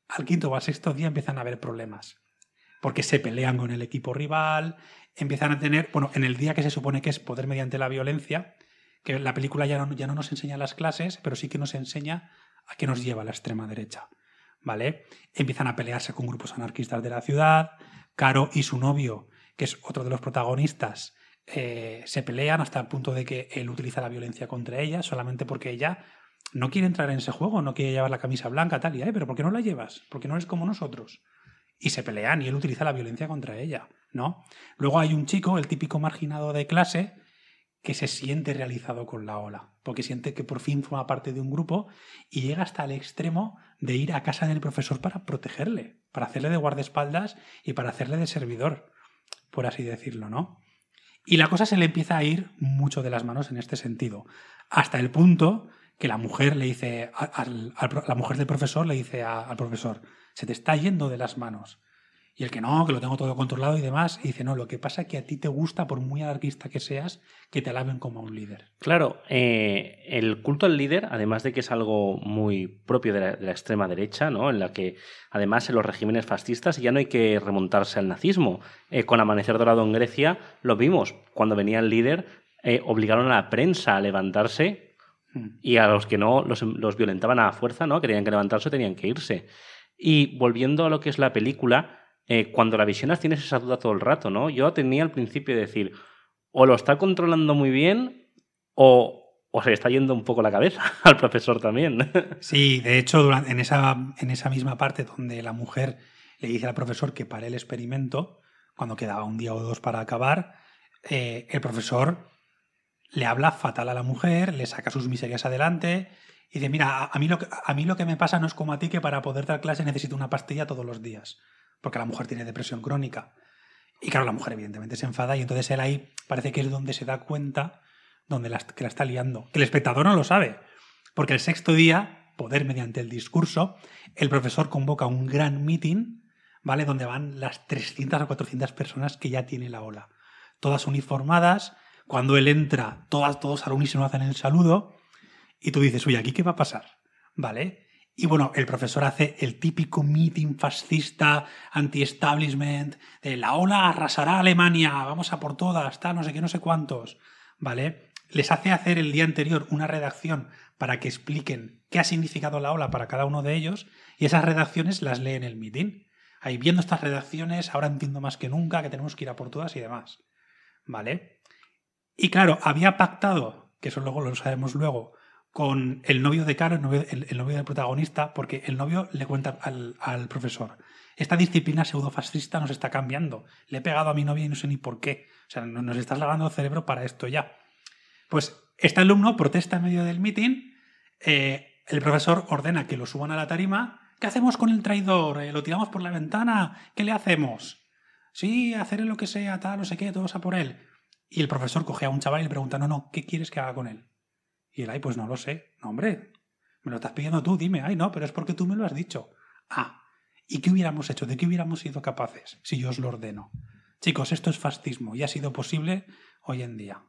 al quinto o al sexto día empiezan a haber problemas porque se pelean con el equipo rival, empiezan a tener, bueno, en el día que se supone que es poder mediante la violencia, que la película ya no, ya no nos enseña las clases, pero sí que nos enseña a qué nos lleva la extrema derecha. ¿Vale? Empiezan a pelearse con grupos anarquistas de la ciudad, Caro y su novio, que es otro de los protagonistas, eh, se pelean hasta el punto de que él utiliza la violencia contra ella solamente porque ella no quiere entrar en ese juego, no quiere llevar la camisa blanca, tal y, ¿eh? pero ¿por qué no la llevas? Porque no eres como nosotros? y se pelean y él utiliza la violencia contra ella, ¿no? Luego hay un chico, el típico marginado de clase, que se siente realizado con la ola, porque siente que por fin forma parte de un grupo y llega hasta el extremo de ir a casa del profesor para protegerle, para hacerle de guardaespaldas y para hacerle de servidor, por así decirlo, ¿no? Y la cosa se le empieza a ir mucho de las manos en este sentido, hasta el punto que la mujer le dice, la mujer del profesor le dice al profesor, se te está yendo de las manos. Y el que no, que lo tengo todo controlado y demás, y dice, no, lo que pasa es que a ti te gusta, por muy anarquista que seas, que te alaben como un líder. Claro, eh, el culto al líder, además de que es algo muy propio de la, extrema derecha, ¿no? en la que además en los regímenes fascistas ya no hay que remontarse al nazismo. Eh, con Amanecer Dorado en Grecia lo vimos, cuando venía el líder eh, obligaron a la prensa a levantarse hmm. y a los que no los, violentaban a fuerza, ¿no? que que levantarse tenían que irse. Y volviendo a lo que es la película, eh, cuando la visionas tienes esa duda todo el rato, ¿no? Yo tenía al principio de decir, o lo está controlando muy bien, o, se le está yendo un poco la cabeza (laughs) al profesor también. (laughs) Sí, de hecho, en, esa, en esa misma parte donde la mujer le dice al profesor que pare el experimento, cuando quedaba un día o dos para acabar, eh, el profesor le habla fatal a la mujer, le saca sus miserias adelante, y dice, mira, a mí, lo que, a mí lo que me pasa no es como a ti que para poder dar clase necesito una pastilla todos los días, porque la mujer tiene depresión crónica. Y claro, la mujer evidentemente se enfada y entonces él ahí parece que es donde se da cuenta donde la, que la está liando. Que el espectador no lo sabe, porque el sexto día, poder mediante el discurso, el profesor convoca un gran meeting, ¿vale? Donde van las 300 o 400 personas que ya tiene la ola. Todas uniformadas, cuando él entra, todas, todos al unísono hacen el saludo y tú dices, uy, ¿aquí qué va a pasar? ¿Vale? Y bueno, el profesor hace el típico meeting fascista, anti-establishment, de la ola arrasará a Alemania, vamos a por todas, está no sé qué, no sé cuántos. ¿Vale? Les hace hacer el día anterior una redacción para que expliquen qué ha significado la ola para cada uno de ellos y esas redacciones las lee en el meeting. Ahí viendo estas redacciones, ahora entiendo más que nunca que tenemos que ir a por todas y demás. ¿Vale? Y claro, había pactado, que eso luego lo sabemos luego, con el novio de Caro, el novio, del protagonista, porque el novio le cuenta al, profesor, esta disciplina pseudofascista nos está cambiando, le he pegado a mi novia y no sé ni por qué, o sea, nos estás lavando el cerebro para esto ya. Pues este alumno protesta en medio del meeting, eh, el profesor ordena que lo suban a la tarima, ¿qué hacemos con el traidor? Eh, ¿Lo tiramos por la ventana? ¿Qué le hacemos? Sí, hacer lo que sea, tal, no sé qué, todos a por él. Y el profesor coge a un chaval y le pregunta, no, no, ¿qué quieres que haga con él? Y él, ay, pues no lo sé. No, hombre, me lo estás pidiendo tú, dime, ay, no, pero es porque tú me lo has dicho. Ah, ¿y qué hubiéramos hecho? ¿De qué hubiéramos sido capaces si yo os lo ordeno? Chicos, esto es fascismo y ha sido posible hoy en día.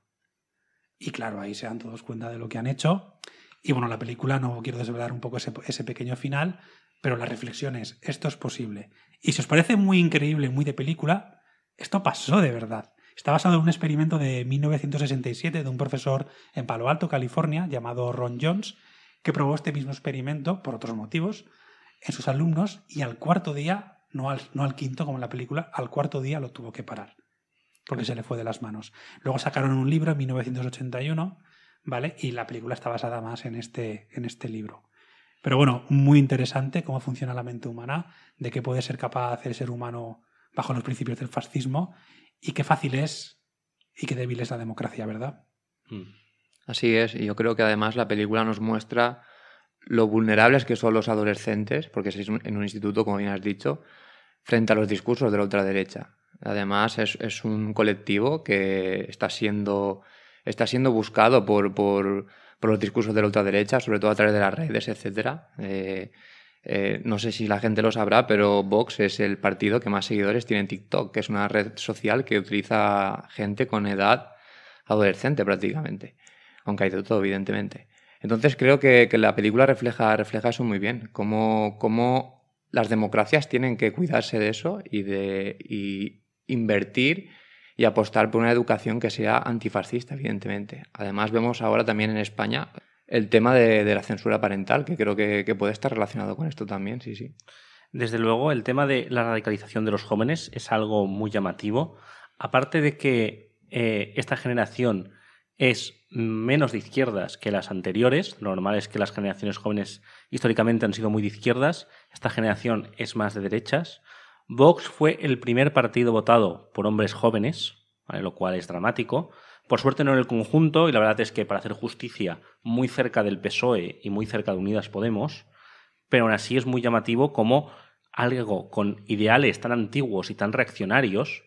Y claro, ahí se dan todos cuenta de lo que han hecho. Y bueno, la película, no quiero desvelar un poco ese, ese pequeño final, pero la reflexión es, esto es posible. Y si os parece muy increíble, muy de película, esto pasó de verdad. Está basado en un experimento de 1967 de un profesor en Palo Alto, California, llamado Ron Jones, que probó este mismo experimento, por otros motivos, en sus alumnos y al cuarto día, no al, no al quinto como en la película, al cuarto día lo tuvo que parar, porque se le fue de las manos. Luego sacaron un libro en 1981, ¿vale? Y la película está basada más en este, en este libro. Pero bueno, muy interesante cómo funciona la mente humana, de qué puede ser capaz el ser humano bajo los principios del fascismo y qué fácil es y qué débil es la democracia, ¿verdad? Mm. Así es, y yo creo que además la película nos muestra lo vulnerables que son los adolescentes, porque es en un instituto, como bien has dicho, frente a los discursos de la ultraderecha. Además, es, un colectivo que está siendo, está siendo buscado por, los discursos de la ultraderecha, sobre todo a través de las redes, etcétera eh, eh, no sé si la gente lo sabrá, pero Vox es el partido que más seguidores tiene en TikTok, que es una red social que utiliza gente con edad adolescente prácticamente, aunque hay de todo, evidentemente. Entonces creo que, la película refleja, refleja eso muy bien, cómo, cómo, las democracias tienen que cuidarse de eso y de y invertir y apostar por una educación que sea antifascista, evidentemente. Además, vemos ahora también en España el tema de, la censura parental, que creo que, puede estar relacionado con esto también, sí, sí. Desde luego, el tema de la radicalización de los jóvenes es algo muy llamativo. Aparte de que eh, esta generación es menos de izquierdas que las anteriores. Lo normal es que las generaciones jóvenes históricamente han sido muy de izquierdas. Esta generación es más de derechas. Vox fue el primer partido votado por hombres jóvenes, lo cual es dramático. Por suerte no en el conjunto, y la verdad es que para hacer justicia, muy cerca del PSOE y muy cerca de Unidas Podemos, pero aún así es muy llamativo como algo con ideales tan antiguos y tan reaccionarios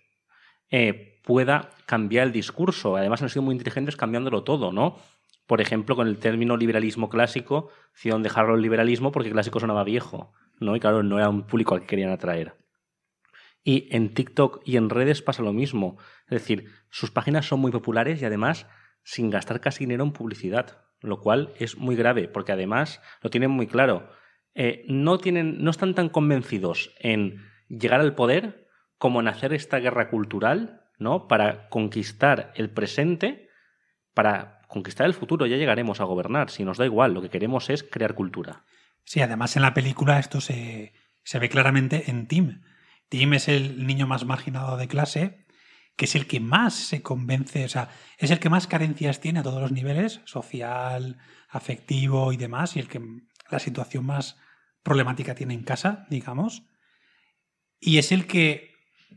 eh, pueda cambiar el discurso. Además han sido muy inteligentes cambiándolo todo, ¿no? Por ejemplo, con el término liberalismo clásico, hicieron dejarlo el liberalismo porque clásico sonaba viejo, ¿no? Y claro, no era un público al que querían atraer. Y en TikTok y en redes pasa lo mismo. Es decir, sus páginas son muy populares y además sin gastar casi dinero en publicidad, lo cual es muy grave, porque además lo tienen muy claro. Eh, no, tienen, no están tan convencidos en llegar al poder como en hacer esta guerra cultural ¿no? para conquistar el presente, para conquistar el futuro. Ya llegaremos a gobernar, si nos da igual, lo que queremos es crear cultura. Sí, además en la película esto se, se ve claramente en Tim Tim es el niño más marginado de clase, que es el que más se convence, o sea, es el que más carencias tiene a todos los niveles, social, afectivo y demás, y el que la situación más problemática tiene en casa, digamos. Y es el que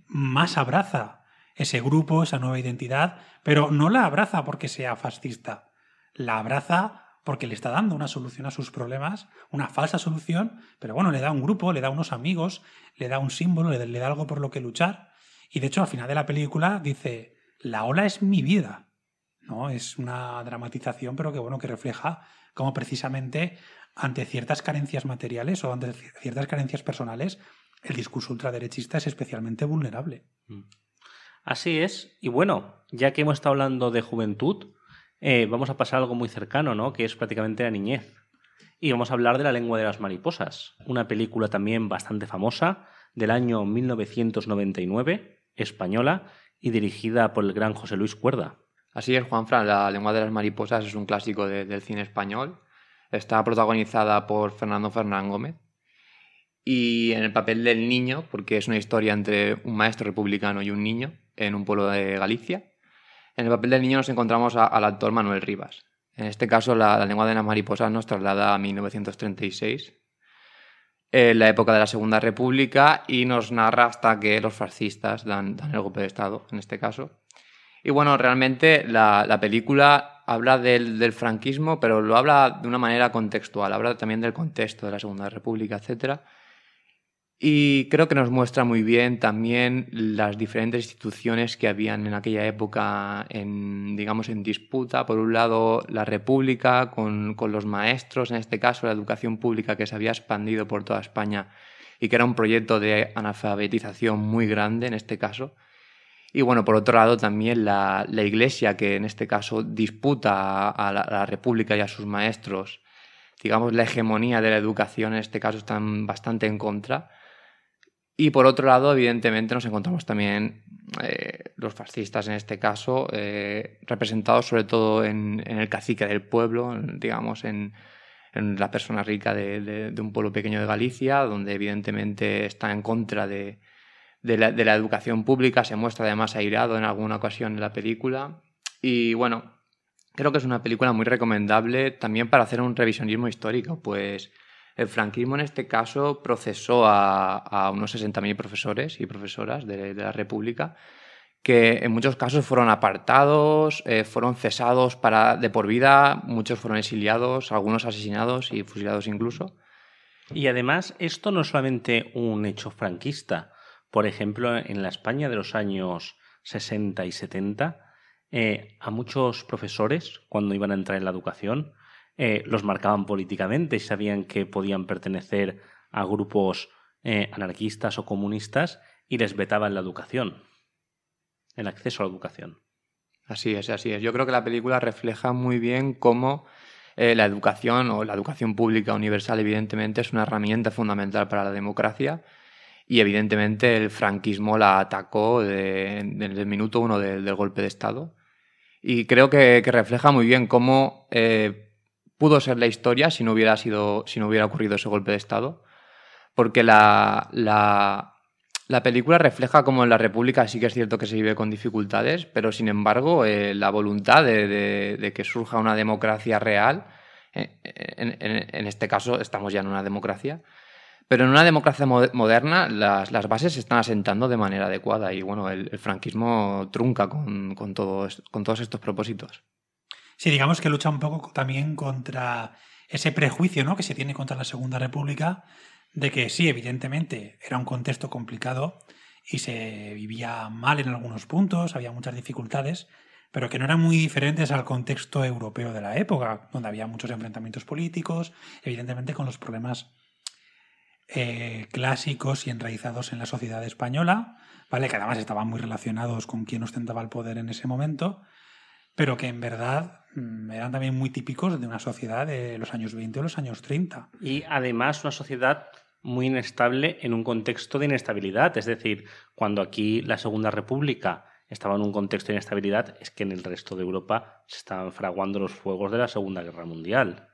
más abraza ese grupo, esa nueva identidad, pero no la abraza porque sea fascista, la abraza porque le está dando una solución a sus problemas, una falsa solución, pero bueno, le da un grupo, le da unos amigos, le da un símbolo, le, da algo por lo que luchar. Y de hecho, al final de la película dice, la ola es mi vida. ¿no? Es una dramatización, pero que bueno, que refleja cómo precisamente ante ciertas carencias materiales o ante ciertas carencias personales, el discurso ultraderechista es especialmente vulnerable. Mm. Así es. Y bueno, ya que hemos estado hablando de juventud, eh, vamos a pasar algo muy cercano, ¿no? Que es prácticamente la niñez. Y vamos a hablar de La lengua de las mariposas, una película también bastante famosa del año 1999, española y dirigida por el gran José Luis Cuerda. Así es, Juan Fran, La lengua de las mariposas es un clásico del cine español. Está protagonizada por Fernando Fernán Gómez y en el papel del niño, porque es una historia entre un maestro republicano y un niño en un pueblo de Galicia. En el papel del niño nos encontramos al actor Manuel Rivas. En este caso, la, lengua de las mariposas nos traslada a 1936, eh, la época de la Segunda República, y nos narra hasta que los fascistas dan, el golpe de Estado, en este caso. Y bueno, realmente la, película habla del, franquismo, pero lo habla de una manera contextual, habla también del contexto de la Segunda República, etcétera y creo que nos muestra muy bien también las diferentes instituciones que habían en aquella época en, digamos, en disputa. Por un lado, la República con, con los maestros, en este caso la educación pública que se había expandido por toda España y que era un proyecto de analfabetización muy grande en este caso. Y bueno, por otro lado también la, la Iglesia que en este caso disputa a la, a la República y a sus maestros, digamos, la hegemonía de la educación en este caso están bastante en contra y por otro lado, evidentemente, nos encontramos también eh, los fascistas, en este caso, eh, representados sobre todo en, el cacique del pueblo, digamos, en, en, la persona rica de, un pueblo pequeño de Galicia, donde evidentemente está en contra de la, de, la, educación pública, se muestra además airado en alguna ocasión en la película. Y bueno, creo que es una película muy recomendable también para hacer un revisionismo histórico, pues el franquismo en este caso procesó a, unos 60.000 profesores y profesoras de, la República que en muchos casos fueron apartados, eh, fueron cesados para, de por vida, muchos fueron exiliados, algunos asesinados y fusilados incluso. Y además, esto no es solamente un hecho franquista. Por ejemplo, en la España de los años 60 y 70, eh, a muchos profesores, cuando iban a entrar en la educación, eh, los marcaban políticamente y sabían que podían pertenecer a grupos eh, anarquistas o comunistas y les vetaban la educación, el acceso a la educación. Así es, así es. Yo creo que la película refleja muy bien cómo eh, la educación o la educación pública universal evidentemente es una herramienta fundamental para la democracia y evidentemente el franquismo la atacó en el minuto uno del golpe de Estado. Y creo que, refleja muy bien cómo pudo ser la historia si no hubiera, sido, si no hubiera ocurrido ese golpe de Estado, porque la, película refleja cómo en la República sí que es cierto que se vive con dificultades, pero sin embargo eh, la voluntad de, que surja una democracia real, eh, en, este caso estamos ya en una democracia, pero en una democracia moderna las, bases se están asentando de manera adecuada y bueno, el, franquismo trunca con, todos, con todos estos propósitos. Sí, digamos que lucha un poco también contra ese prejuicio ¿no? que se tiene contra la Segunda República, de que sí, evidentemente era un contexto complicado y se vivía mal en algunos puntos, había muchas dificultades, pero que no eran muy diferentes al contexto europeo de la época, donde había muchos enfrentamientos políticos, evidentemente con los problemas eh, clásicos y enraizados en la sociedad española, ¿vale? que además estaban muy relacionados con quién ostentaba el poder en ese momento, pero que en verdad Mm, eran también muy típicos de una sociedad de los años 20 o los años 30. Y además una sociedad muy inestable en un contexto de inestabilidad. Es decir, cuando aquí la Segunda República estaba en un contexto de inestabilidad, es que en el resto de Europa se estaban fraguando los fuegos de la Segunda Guerra Mundial.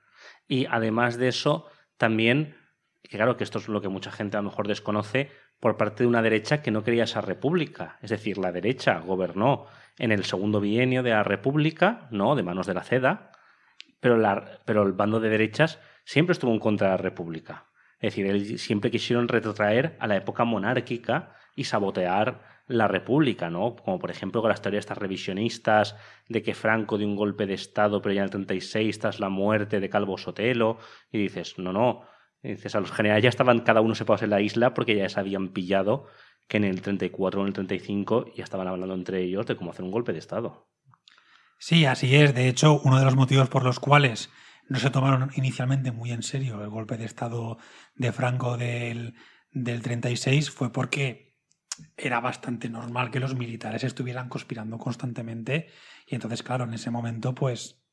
Y además de eso, también, claro que esto es lo que mucha gente a lo mejor desconoce, por parte de una derecha que no quería esa república. Es decir, la derecha gobernó en el segundo bienio de la república, ¿no? De manos de la CEDA, pero, la, pero el bando de derechas siempre estuvo en contra de la república. Es decir, siempre quisieron retrotraer a la época monárquica y sabotear la república, ¿no? Como por ejemplo con las teorías revisionistas de que Franco dio un golpe de Estado, pero ya en el 36, tras la muerte de Calvo Sotelo, y dices, no, no, a los generales ya estaban cada uno separados en la isla porque ya se habían pillado que en el 34 o en el 35 ya estaban hablando entre ellos de cómo hacer un golpe de Estado. Sí, así es. De hecho, uno de los motivos por los cuales no se tomaron inicialmente muy en serio el golpe de Estado de Franco del, del 36 fue porque era bastante normal que los militares estuvieran conspirando constantemente. Y entonces, claro, en ese momento, pues,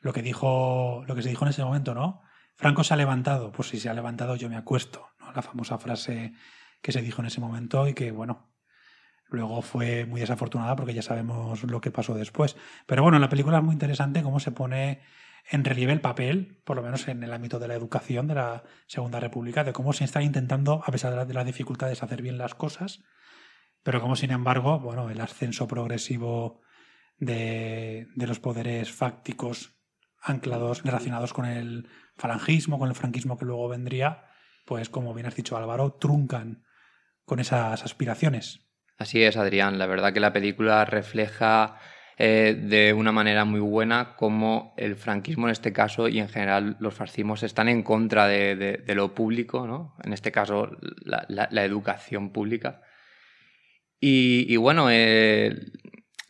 lo que dijo, lo que se dijo en ese momento, ¿no? Franco se ha levantado, pues si se ha levantado yo me acuesto, la famosa frase que se dijo en ese momento y que, bueno, Luego fue muy desafortunada porque ya sabemos lo que pasó después. Pero bueno, la película es muy interesante cómo se pone en relieve el papel, por lo menos en el ámbito de la educación de la Segunda República, de cómo se está intentando, a pesar de las dificultades, hacer bien las cosas, pero cómo, sin embargo, bueno, el ascenso progresivo de, de los poderes fácticos anclados, relacionados con el falangismo, con el franquismo que luego vendría, pues como bien has dicho Álvaro, truncan con esas aspiraciones. Así es, Adrián. La verdad que la película refleja eh, de una manera muy buena cómo el franquismo en este caso y en general los fascismos están en contra de, lo público, ¿no? en este caso la, educación pública. Y, bueno, eh,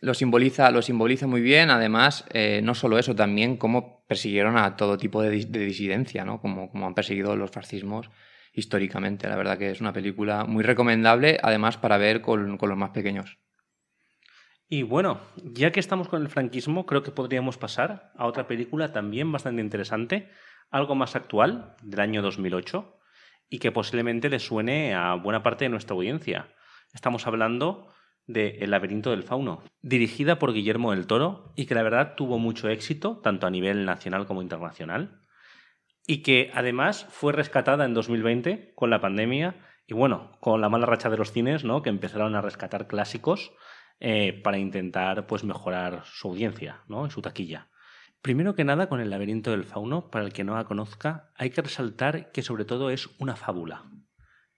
lo simboliza, lo simboliza muy bien. Además, eh, no solo eso, también cómo persiguieron a todo tipo de, disidencia, ¿no? Como, como, han perseguido los fascismos históricamente. La verdad que es una película muy recomendable, además, para ver con, con los más pequeños. Y bueno, ya que estamos con el franquismo, creo que podríamos pasar a otra película también bastante interesante, algo más actual, del año 2008, y que posiblemente le suene a buena parte de nuestra audiencia. Estamos hablando de El laberinto del fauno, dirigida por Guillermo del Toro y que la verdad tuvo mucho éxito, tanto a nivel nacional como internacional, y que además fue rescatada en 2020 con la pandemia y bueno, con la mala racha de los cines, ¿no? que empezaron a rescatar clásicos eh, para intentar pues, mejorar su audiencia ¿no? y su taquilla. Primero que nada, con El laberinto del fauno, para el que no la conozca, hay que resaltar que sobre todo es una fábula.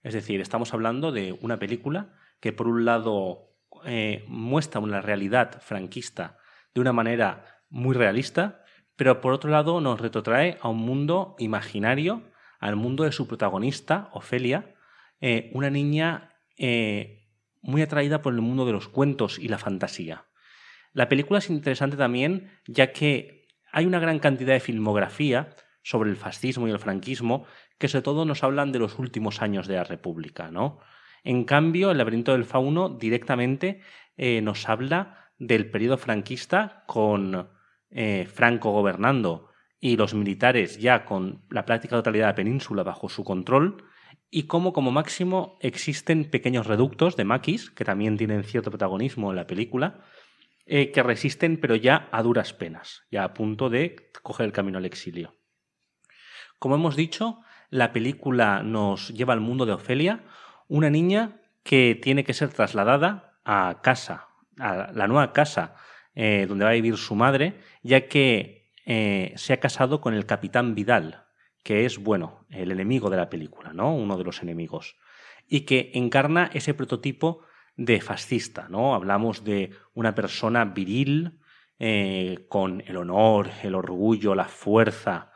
Es decir, estamos hablando de una película que por un lado eh, muestra una realidad franquista de una manera muy realista, pero por otro lado nos retrotrae a un mundo imaginario, al mundo de su protagonista, Ofelia, eh, una niña eh, muy atraída por el mundo de los cuentos y la fantasía. La película es interesante también ya que hay una gran cantidad de filmografía sobre el fascismo y el franquismo que sobre todo nos hablan de los últimos años de la República, ¿no? En cambio, el laberinto del fauno directamente eh, nos habla del periodo franquista con eh, Franco gobernando y los militares ya con la práctica totalidad de la península bajo su control y cómo como máximo existen pequeños reductos de maquis que también tienen cierto protagonismo en la película eh, que resisten pero ya a duras penas, ya a punto de coger el camino al exilio. Como hemos dicho, la película nos lleva al mundo de Ofelia, una niña que tiene que ser trasladada a casa, a la nueva casa eh, donde va a vivir su madre, ya que eh, se ha casado con el capitán Vidal, que es, bueno, el enemigo de la película, ¿no? Uno de los enemigos. Y que encarna ese prototipo de fascista, ¿no? Hablamos de una persona viril, eh, con el honor, el orgullo, la fuerza,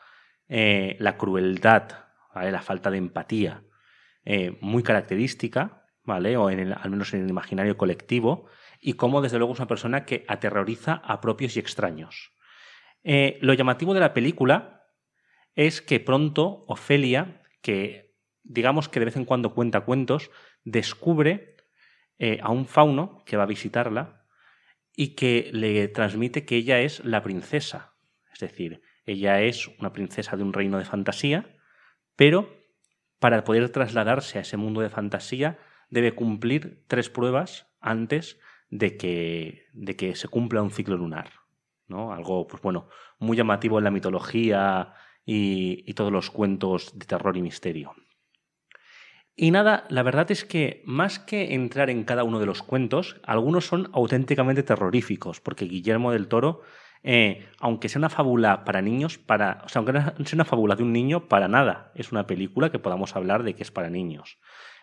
la crueldad, la falta de empatía. Eh, muy característica, ¿vale? O al menos en el imaginario colectivo, y como desde luego es una persona que aterroriza a propios y extraños. Eh, lo llamativo de la película es que pronto Ofelia, que digamos que de vez en cuando cuenta cuentos, descubre eh, a un fauno que va a visitarla y que le transmite que ella es la princesa. Es decir, ella es una princesa de un reino de fantasía, pero para poder trasladarse a ese mundo de fantasía, debe cumplir tres pruebas antes de que, de que se cumpla un ciclo lunar. ¿no? Algo, pues bueno, muy llamativo en la mitología y, y todos los cuentos de terror y misterio. Y nada, la verdad es que más que entrar en cada uno de los cuentos, algunos son auténticamente terroríficos, porque Guillermo del Toro eh, aunque sea una fábula para niños, para, aunque sea una fábula de un niño, para nada es una película que podamos hablar de que es para niños.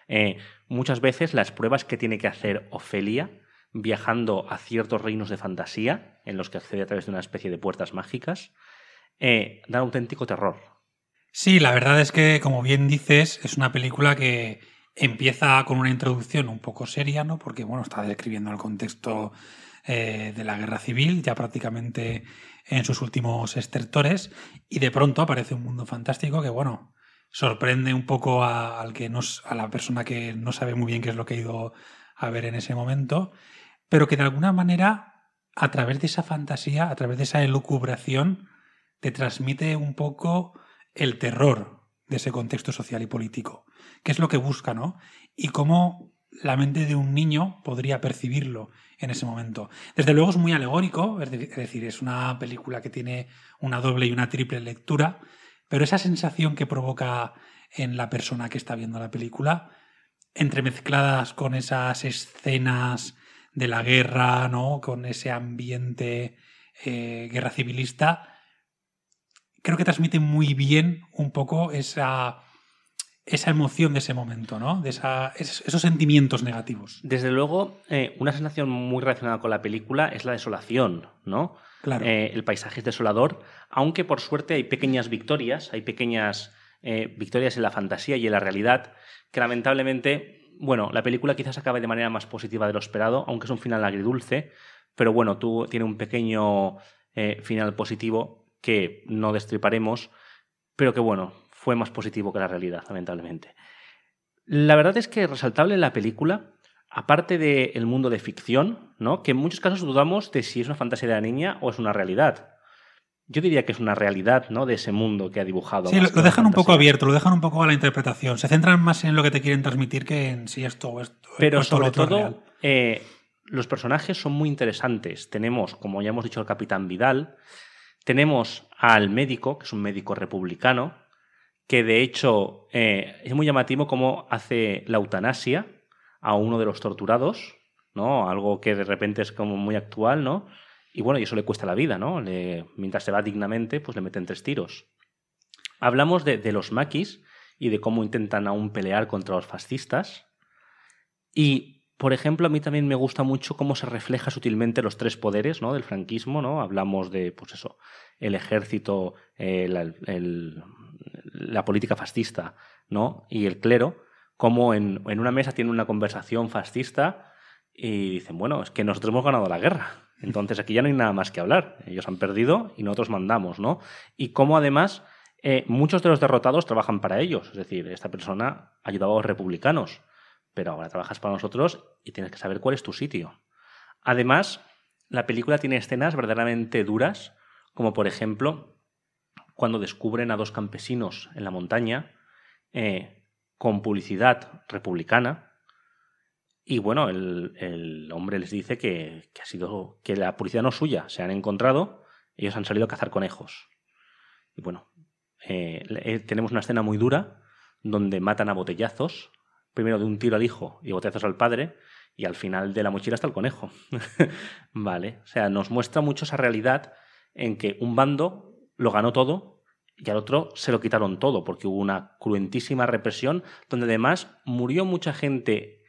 Eh, muchas veces las pruebas que tiene que hacer Ofelia viajando a ciertos reinos de fantasía, en los que accede a través de una especie de puertas mágicas, eh, dan auténtico terror. Sí, la verdad es que, como bien dices, es una película que empieza con una introducción un poco seria, ¿no? Porque, bueno, está describiendo el contexto eh, de la guerra civil, ya prácticamente en sus últimos estertores, y de pronto aparece un mundo fantástico que, bueno, sorprende un poco a, al que a la persona que no sabe muy bien qué es lo que ha ido a ver en ese momento, pero que de alguna manera, a través de esa fantasía, a través de esa elucubración, te transmite un poco el terror de ese contexto social y político, que es lo que busca, ¿no? Y cómo la mente de un niño podría percibirlo en ese momento. Desde luego es muy alegórico, es decir, es una película que tiene una doble y una triple lectura, pero esa sensación que provoca en la persona que está viendo la película, entremezcladas con esas escenas de la guerra, ¿no? con ese ambiente eh, guerra civilista, creo que transmite muy bien un poco esa esa emoción de ese momento, ¿no? De esos, sentimientos negativos. Desde luego, eh, una sensación muy relacionada con la película es la desolación, ¿no? Eh, el paisaje es desolador, aunque por suerte hay pequeñas victorias, hay pequeñas eh, victorias en la fantasía y en la realidad, que lamentablemente, bueno, la película quizás acabe de manera más positiva de lo esperado, aunque es un final agridulce, pero bueno, tú tiene un pequeño final positivo que no destriparemos, pero que bueno, fue más positivo que la realidad, lamentablemente. La verdad es que resaltable la película, aparte del mundo de ficción, ¿no? que en muchos casos dudamos de si es una fantasía de la niña o es una realidad. Yo diría que es una realidad ¿no? de ese mundo que ha dibujado. Sí, lo, dejan un poco abierto, lo dejan un poco a la interpretación. Se centran más en lo que te quieren transmitir que en si esto o esto. Pero sobre todo, eh, los personajes son muy interesantes. Tenemos, como ya hemos dicho, al capitán Vidal. Tenemos al médico, que es un médico republicano, que de hecho eh, es muy llamativo cómo hace la eutanasia a uno de los torturados, ¿no? Algo que de repente es como muy actual, ¿no? Y bueno, y eso le cuesta la vida, ¿no? mientras se va dignamente, pues le meten tres tiros. Hablamos de, los maquis y de cómo intentan aún pelear contra los fascistas. Y, por ejemplo, a mí también me gusta mucho cómo se refleja sutilmente los tres poderes ¿no? del franquismo. ¿no? Hablamos de, pues eso, el ejército, el, la política fascista ¿no? y el clero, como en, una mesa tienen una conversación fascista y dicen, bueno, es que nosotros hemos ganado la guerra. Entonces aquí ya no hay nada más que hablar. Ellos han perdido y nosotros mandamos, ¿no? Y cómo además eh, muchos de los derrotados trabajan para ellos. Es decir, esta persona ayudaba a los republicanos, pero ahora trabajas para nosotros y tienes que saber cuál es tu sitio. Además, la película tiene escenas verdaderamente duras, como por ejemplo cuando descubren a dos campesinos en la montaña eh, con publicidad republicana. Y bueno, el, hombre les dice que, ha sido, que la publicidad no es suya, se han encontrado, ellos han salido a cazar conejos. Y bueno, eh, eh, tenemos una escena muy dura donde matan a botellazos, primero de un tiro al hijo y botellazos al padre, y al final de la mochila está el conejo. (laughs) vale, o sea, nos muestra mucho esa realidad en que un bando lo ganó todo y al otro se lo quitaron todo, porque hubo una cruentísima represión, donde además murió mucha gente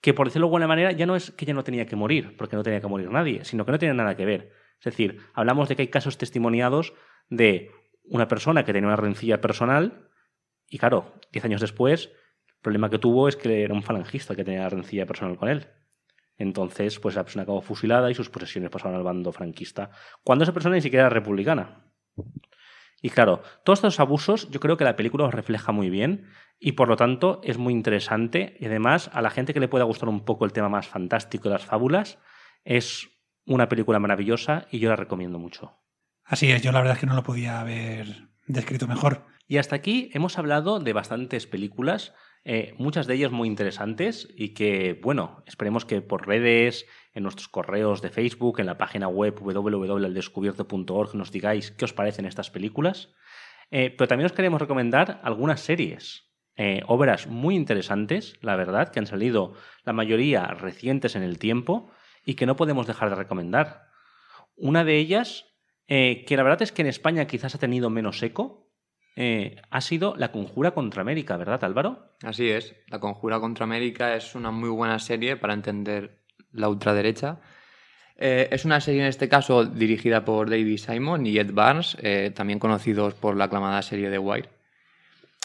que, por decirlo de alguna manera, ya no es que ya no tenía que morir, porque no tenía que morir nadie, sino que no tenía nada que ver. Es decir, hablamos de que hay casos testimoniados de una persona que tenía una rencilla personal y, claro, diez años después, el problema que tuvo es que era un falangista que tenía la rencilla personal con él. Entonces, pues la persona acabó fusilada y sus posesiones pasaron al bando franquista, cuando esa persona ni siquiera era republicana. Y claro, todos estos abusos yo creo que la película los refleja muy bien y por lo tanto es muy interesante y además a la gente que le pueda gustar un poco el tema más fantástico de las fábulas es una película maravillosa y yo la recomiendo mucho. Así es, yo la verdad es que no lo podía haber descrito mejor. Y hasta aquí hemos hablado de bastantes películas eh, muchas de ellas muy interesantes y que, bueno, esperemos que por redes, en nuestros correos de Facebook, en la página web www.aldescubierto.org nos digáis qué os parecen estas películas. Eh, pero también os queremos recomendar algunas series, eh, obras muy interesantes, la verdad, que han salido la mayoría recientes en el tiempo y que no podemos dejar de recomendar. Una de ellas, que la verdad es que en España quizás ha tenido menos eco, eh, ha sido La Conjura contra América, ¿verdad, Álvaro? Así es. La Conjura contra América es una muy buena serie para entender la ultraderecha. Eh, es una serie, en este caso, dirigida por David Simon y Ed Barnes, eh, también conocidos por la aclamada serie The Wire.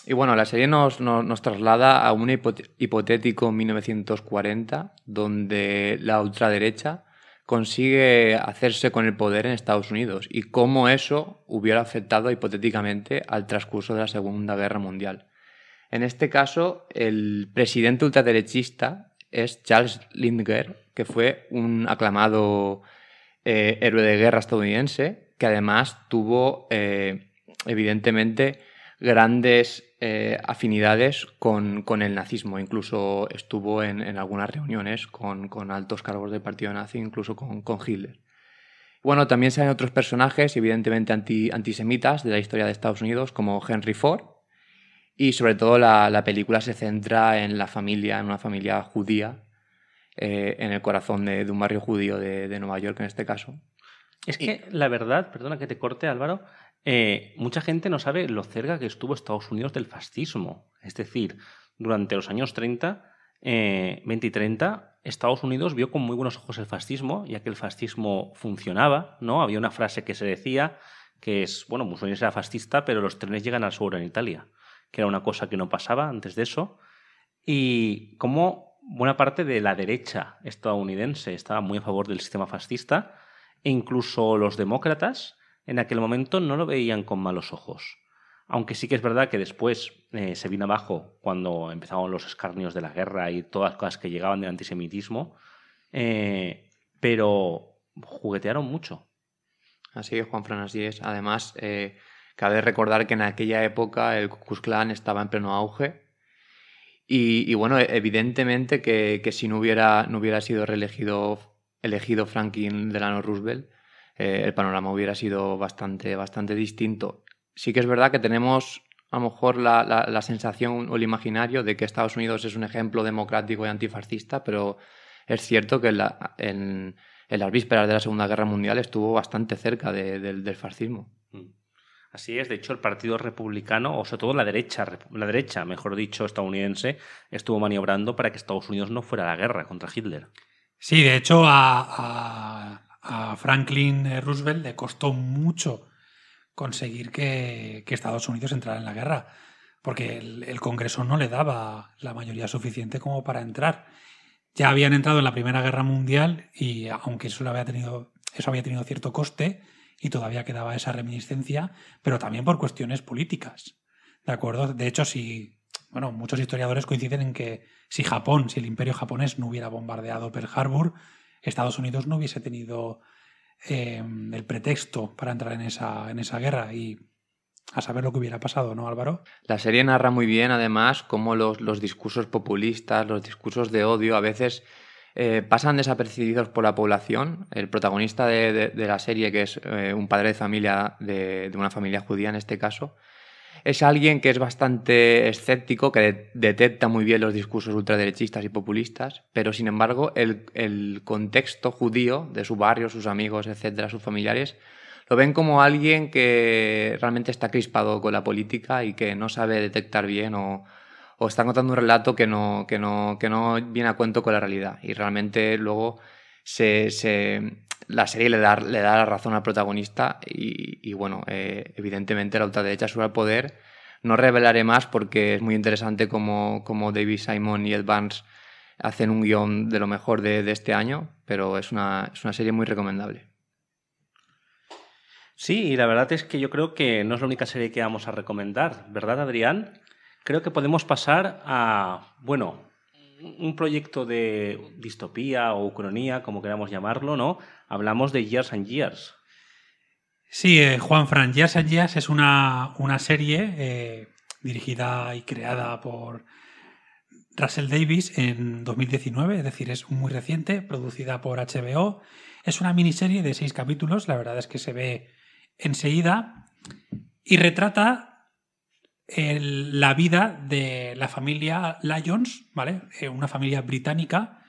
Y bueno, la serie nos traslada a un hipotético 1940, donde la ultraderecha consigue hacerse con el poder en Estados Unidos y cómo eso hubiera afectado hipotéticamente al transcurso de la Segunda Guerra Mundial. En este caso, el presidente ultraderechista es Charles Lindger, que fue un aclamado eh, héroe de guerra estadounidense, que además tuvo, eh, evidentemente, grandes eh, afinidades con, el nazismo. Incluso estuvo en, algunas reuniones con, altos cargos del partido nazi, incluso con, con Hitler. Bueno, también ven otros personajes, evidentemente antisemitas, de la historia de Estados Unidos, como Henry Ford. Y sobre todo la, película se centra en la familia, en una familia judía, eh, en el corazón de, un barrio judío de, de Nueva York en este caso. Es que la verdad, perdona que te corte Álvaro, eh, mucha gente no sabe lo cerca que estuvo Estados Unidos del fascismo. Es decir, durante los años 30, 20 eh, y 30, Estados Unidos vio con muy buenos ojos el fascismo, ya que el fascismo funcionaba, ¿no? Había una frase que se decía que es, bueno, Mussolini era fascista, pero los trenes llegan al sur en Italia, que era una cosa que no pasaba antes de eso. Y como buena parte de la derecha estadounidense estaba muy a favor del sistema fascista, e incluso los demócratas en aquel momento no lo veían con malos ojos. Aunque sí que es verdad que después eh, se vino abajo cuando empezaron los escarnios de la guerra y todas las cosas que llegaban del antisemitismo, eh, pero juguetearon mucho. Así es, Juan Fran, así es. Además, eh, cabe recordar que en aquella época el Ku estaba en pleno auge, y, bueno, evidentemente que, si no hubiera, no hubiera sido reelegido elegido Franklin Delano Roosevelt, eh, el panorama hubiera sido bastante, bastante distinto. Sí que es verdad que tenemos a lo mejor la, sensación o el imaginario de que Estados Unidos es un ejemplo democrático y antifascista, pero es cierto que en, las vísperas de la Segunda Guerra Mundial estuvo bastante cerca del fascismo. Mm. Así es, de hecho el Partido Republicano, o sobre todo la derecha, la derecha, mejor dicho, estadounidense, estuvo maniobrando para que Estados Unidos no fuera a la guerra contra Hitler. Sí, de hecho a a Franklin eh, Roosevelt le costó mucho conseguir que, Estados Unidos entrara en la guerra, porque el, Congreso no le daba la mayoría suficiente como para entrar. Ya habían entrado en la Primera Guerra Mundial y aunque eso, lo había, tenido, eso había tenido cierto coste y todavía quedaba esa reminiscencia, pero también por cuestiones políticas. ¿De acuerdo? De hecho, si, bueno, muchos historiadores coinciden en que si Japón, si el imperio japonés no hubiera bombardeado Pearl Harbor, Estados Unidos no hubiese tenido em, el pretexto para entrar en esa, en esa guerra y a saber lo que hubiera pasado, ¿no, Álvaro? La serie narra muy bien, además, cómo los, los discursos populistas, los discursos de odio, a veces eh, pasan desapercibidos por la población. El protagonista de, la serie, que es eh, un padre de familia, de, una familia judía en este caso, es alguien que es bastante escéptico, que detecta muy bien los discursos ultraderechistas y populistas, pero sin embargo el, contexto judío de su barrio, sus amigos, etcétera, sus familiares, lo ven como alguien que realmente está crispado con la política y que no sabe detectar bien o, o está contando un relato que no, que, no, que no viene a cuento con la realidad. Y realmente luego se la serie le da, le da la razón al protagonista y, bueno, eh, evidentemente la ultraderecha sube al poder. No revelaré más porque es muy interesante como, David Simon y Ed Barnes hacen un guión de lo mejor de, este año, pero es una, es una serie muy recomendable. Sí, y la verdad es que yo creo que no es la única serie que vamos a recomendar, ¿verdad, Adrián? Creo que podemos pasar a, bueno, un proyecto de distopía o cronía, como queramos llamarlo, ¿no? Hablamos de Years and Years. Sí, eh, Juan Fran, Years and Years es una, serie eh, dirigida y creada por Russell Davis en 2019, es decir, es muy reciente, producida por HBO. Es una miniserie de seis capítulos, la verdad es que se ve enseguida y retrata la vida de la familia Lyons, ¿vale? Eh, una familia británica,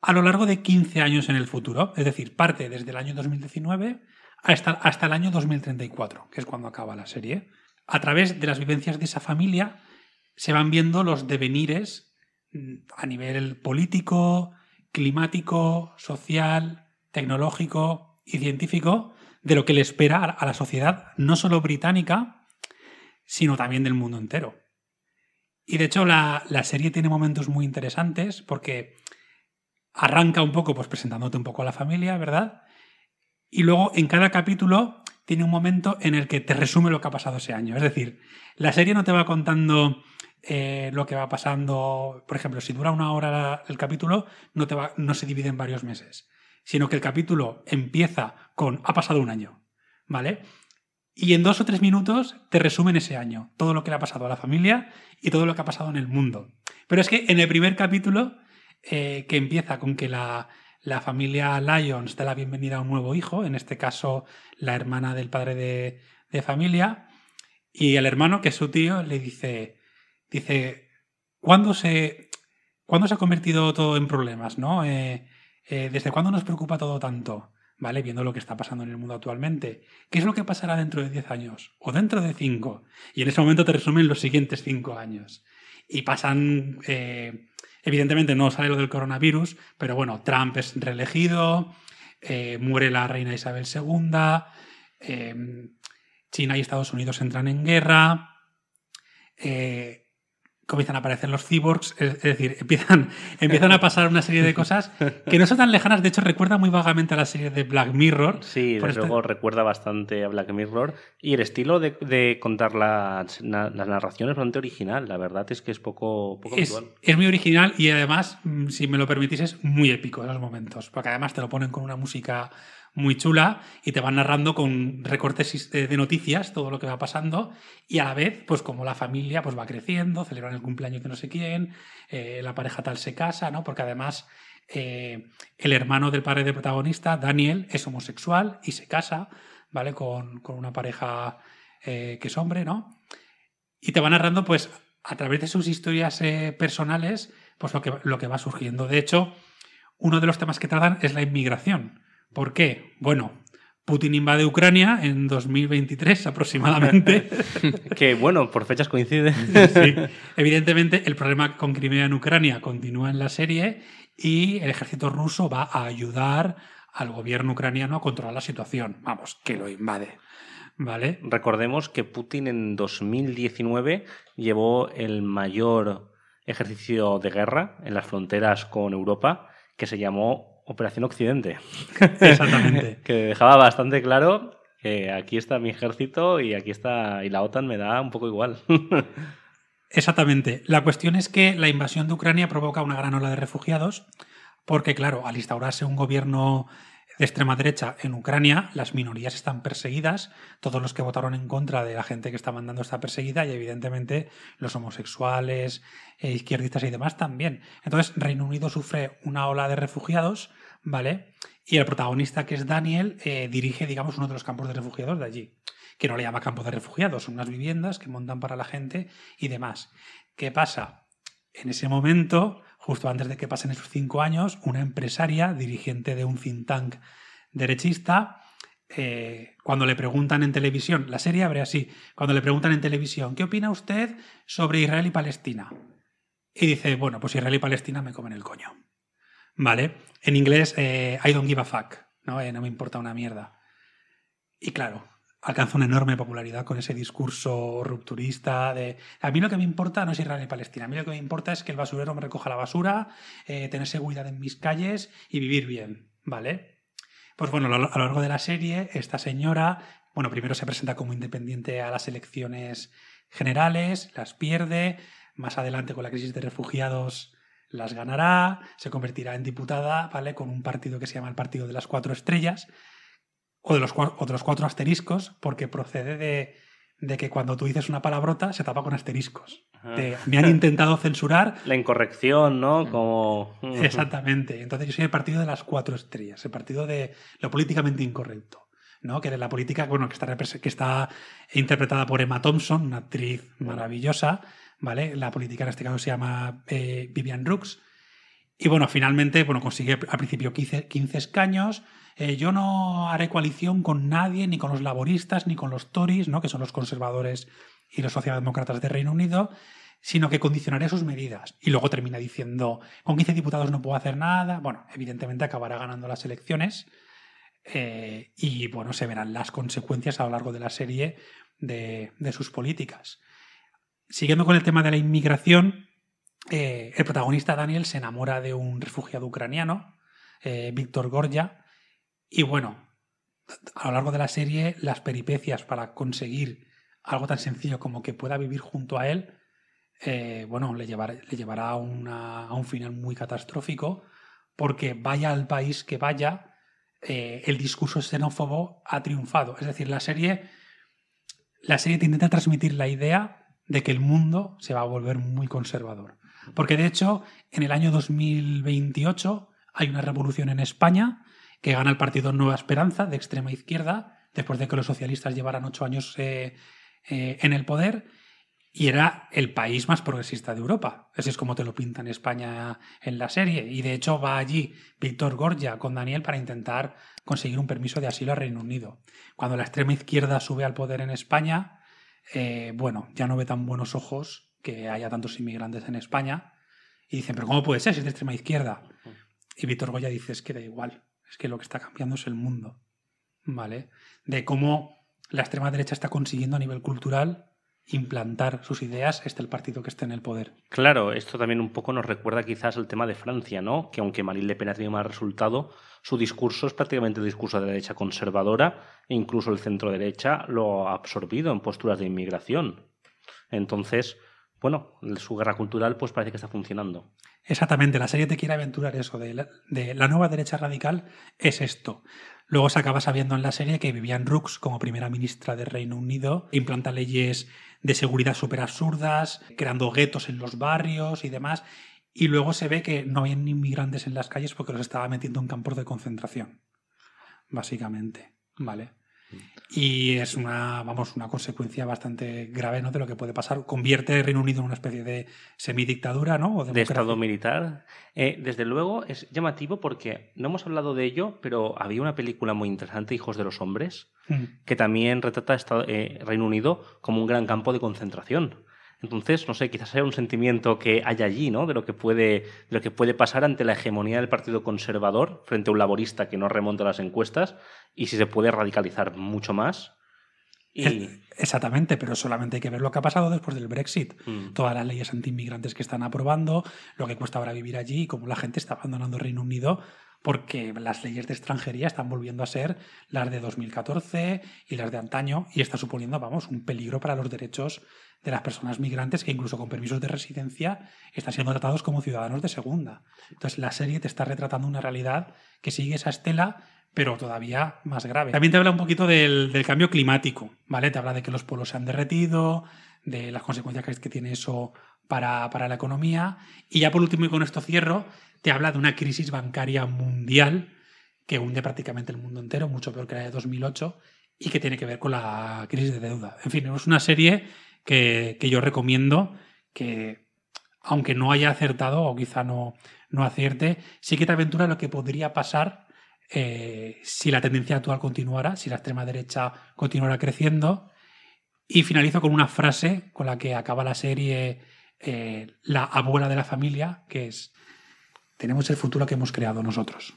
a lo largo de 15 años en el futuro. Es decir, parte desde el año 2019 hasta el año 2034, que es cuando acaba la serie. A través de las vivencias de esa familia se van viendo los devenires mm, a nivel político, climático, social, tecnológico y científico de lo que le espera a la sociedad no solo británica, sino también del mundo entero. Y de hecho la, serie tiene momentos muy interesantes porque arranca un poco pues presentándote un poco a la familia, ¿verdad? Y luego en cada capítulo tiene un momento en el que te resume lo que ha pasado ese año. Es decir, la serie no te va contando eh, lo que va pasando, por ejemplo, si dura una hora el capítulo, no, te no se divide en varios meses, sino que el capítulo empieza con ha pasado un año, ¿vale? Y en dos o tres minutos te resumen ese año, todo lo que le ha pasado a la familia y todo lo que ha pasado en el mundo. Pero es que en el primer capítulo, eh, que empieza con que la, la familia Lyons da la bienvenida a un nuevo hijo, en este caso la hermana del padre de, familia, y el hermano, que es su tío, le dice, dice, ¿cuándo se, ¿cuándo se ha convertido todo en problemas? ¿no? Eh, eh, ¿Desde cuándo nos preocupa todo tanto? ¿vale? Viendo lo que está pasando en el mundo actualmente. ¿Qué es lo que pasará dentro de 10 años? O dentro de 5. Y en ese momento te resumen los siguientes 5 años. Y pasan... Eh, evidentemente no sale lo del coronavirus, pero bueno, Trump es reelegido, eh, muere la reina Isabel II, eh, China y Estados Unidos entran en guerra, comienzan a aparecer los cyborgs, es, decir, (laughs) empiezan, empiezan a pasar una serie de cosas que no son tan lejanas, de hecho recuerda muy vagamente a la serie de Black Mirror. Sí, desde este luego recuerda bastante a Black Mirror y el estilo de, contar las, narraciones es bastante original, la verdad es que es poco, es, habitual. Es muy original y además, mm, si me lo permitís, es muy épico en los momentos, porque además te lo ponen con una música muy chula y te van narrando con recortes eh, de noticias todo lo que va pasando y a la vez, pues como la familia pues va creciendo, celebran el cumpleaños de no sé quién, eh, la pareja tal se casa, ¿no? Porque además eh, el hermano del padre del protagonista, Daniel, es homosexual y se casa, ¿vale? Con, una pareja que es hombre, ¿no? Y te va narrando, pues, a través de sus historias personales, pues lo lo que va surgiendo. De hecho, uno de los temas que tratan es la inmigración ¿Por qué? Bueno, Putin invade Ucrania en 2023 aproximadamente. (laughs) que bueno, por fechas coinciden. Evidentemente, el problema con Crimea en Ucrania continúa en la serie y el ejército ruso va a ayudar al gobierno ucraniano a controlar la situación. Vamos, que lo invade. ¿Vale? Recordemos que Putin en 2019 llevó el mayor ejercicio de guerra en las fronteras con Europa, que se llamó Operación Occidente. (laughs) Exactamente. (laughs) que dejaba bastante claro que aquí está mi ejército y aquí está. y la OTAN me da un poco igual. (laughs) Exactamente. La cuestión es que la invasión de Ucrania provoca una gran ola de refugiados, porque, claro, al instaurarse un gobierno de extrema derecha en Ucrania, las minorías están perseguidas, todos los que votaron en contra de la gente que está mandando está perseguida y evidentemente los homosexuales, eh, izquierdistas y demás también. Entonces Reino Unido sufre una ola de refugiados, ¿vale? Y el protagonista que es Daniel eh, dirige, digamos, uno de los campos de refugiados de allí, que no le llama campo de refugiados, son unas viviendas que montan para la gente y demás. ¿Qué pasa? En ese momento justo antes de que pasen esos cinco años, una empresaria, dirigente de un think tank derechista, eh, cuando le preguntan en televisión, la serie abre así, cuando le preguntan en televisión, ¿qué opina usted sobre Israel y Palestina? Y dice, bueno, pues Israel y Palestina me comen el coño. ¿Vale? En inglés, eh, I don't give a fuck, ¿no? Eh, no me importa una mierda. Y claro, alcanzó una enorme popularidad con ese discurso rupturista de a mí lo que me importa no es Israel ni Palestina, a mí lo que me importa es que el basurero me recoja la basura, eh, tener seguridad en mis calles y vivir bien, ¿vale? Pues bueno, a lo largo de la serie, esta señora, bueno, primero se presenta como independiente a las elecciones generales, las pierde, más adelante con la crisis de refugiados las ganará, se convertirá en diputada, ¿vale? Con un partido que se llama el Partido de las Cuatro Estrellas, o de los, cuatro asteriscos, porque procede de, que cuando tú dices una palabrota se tapa con asteriscos. me han intentado censurar. (laughs) La incorrección, ¿no? Mm. Como. Mm. Exactamente. Entonces yo soy el partido de las cuatro estrellas, el partido de lo políticamente incorrecto. ¿no? que la política bueno, que, está, que está interpretada por Emma Thompson, una actriz mm. maravillosa, ¿vale? La política en este caso se llama eh, Vivian Rooks. Y bueno, finalmente, bueno, consigue al principio 15, escaños. Eh, yo no haré coalición con nadie, ni con los laboristas, ni con los Tories, ¿no? que son los conservadores y los socialdemócratas de Reino Unido, sino que condicionaré sus medidas. Y luego termina diciendo, con 15 diputados no puedo hacer nada. Bueno, evidentemente acabará ganando las elecciones. Eh, y bueno, se verán las consecuencias a lo largo de la serie de, de sus políticas. Siguiendo con el tema de la inmigración, eh, el protagonista Daniel se enamora de un refugiado ucraniano, eh, Víctor Gorja, y bueno, a lo largo de la serie las peripecias para conseguir algo tan sencillo como que pueda vivir junto a él, eh, bueno, le, llevará a, un final muy catastrófico, porque vaya al país que vaya, el discurso xenófobo ha triunfado. Es decir, la serie, la serie intenta transmitir la idea de que el mundo se va a volver muy conservador. Porque de hecho, en el año 2028 hay una revolución en España que gana el partido Nueva Esperanza de extrema izquierda, después de que los socialistas llevaran ocho años eh, eh, en el poder, y era el país más progresista de Europa. Así es como te lo pintan España en la serie. Y de hecho va allí Víctor Gorgia con Daniel para intentar conseguir un permiso de asilo al Reino Unido. Cuando la extrema izquierda sube al poder en España, eh, bueno, ya no ve tan buenos ojos que haya tantos inmigrantes en España. Y dicen, pero ¿cómo puede ser si es de extrema izquierda? Y Víctor Goya dice, es que da igual, es que lo que está cambiando es el mundo, ¿vale? De cómo la extrema derecha está consiguiendo a nivel cultural implantar sus ideas este el partido que esté en el poder. Claro, esto también un poco nos recuerda quizás el tema de Francia, ¿no? Que aunque Marine Le Pen ha tenido mal resultado, su discurso es prácticamente el discurso de la derecha conservadora e incluso el centro derecha lo ha absorbido en posturas de inmigración. Entonces, bueno, su guerra cultural pues parece que está funcionando. Exactamente, la serie te quiere aventurar eso, de la, nueva derecha radical es esto. Luego se acaba sabiendo en la serie que Vivian Rooks, como primera ministra del Reino Unido, implanta leyes de seguridad súper absurdas, creando guetos en los barrios y demás. Y luego se ve que no hay inmigrantes en las calles porque los estaba metiendo en campos de concentración, básicamente. Vale. Y es una, vamos, una consecuencia bastante grave ¿no? de lo que puede pasar. Convierte Reino Unido en una especie de semidictadura, ¿no? de Estado militar. Eh, desde luego es llamativo porque no hemos hablado de ello, pero había una película muy interesante, Hijos de los Hombres, mm. que también retrata Estado, eh, Reino Unido como un gran campo de concentración. Entonces, no sé, quizás sea un sentimiento que haya allí, ¿no? De lo que puede, lo que puede pasar ante la hegemonía del Partido Conservador frente a un laborista que no remonta las encuestas y si se puede radicalizar mucho más. Exactamente, pero solamente hay que ver lo que ha pasado después del Brexit. Mm. Todas las leyes antiinmigrantes que están aprobando, lo que cuesta ahora vivir allí y cómo la gente está abandonando el Reino Unido porque las leyes de extranjería están volviendo a ser las de 2014 y las de antaño y está suponiendo, vamos, un peligro para los derechos de las personas migrantes que incluso con permisos de residencia están siendo tratados como ciudadanos de segunda. Entonces la serie te está retratando una realidad que sigue esa estela pero todavía más grave. También te habla un poquito del, cambio climático, ¿vale? Te habla de que los polos se han derretido, de las consecuencias que tiene eso para, la economía. Y ya por último, y con esto cierro, te habla de una crisis bancaria mundial que hunde prácticamente el mundo entero, mucho peor que la de 2008, y que tiene que ver con la crisis de deuda. En fin, es una serie que, yo recomiendo que, aunque no haya acertado o quizá no, no acierte, sí que te aventura lo que podría pasar eh, si la tendencia actual continuara, si la extrema derecha continuara creciendo y finalizo con una frase con la que acaba la serie eh, la abuela de la familia, que es, tenemos el futuro que hemos creado nosotros.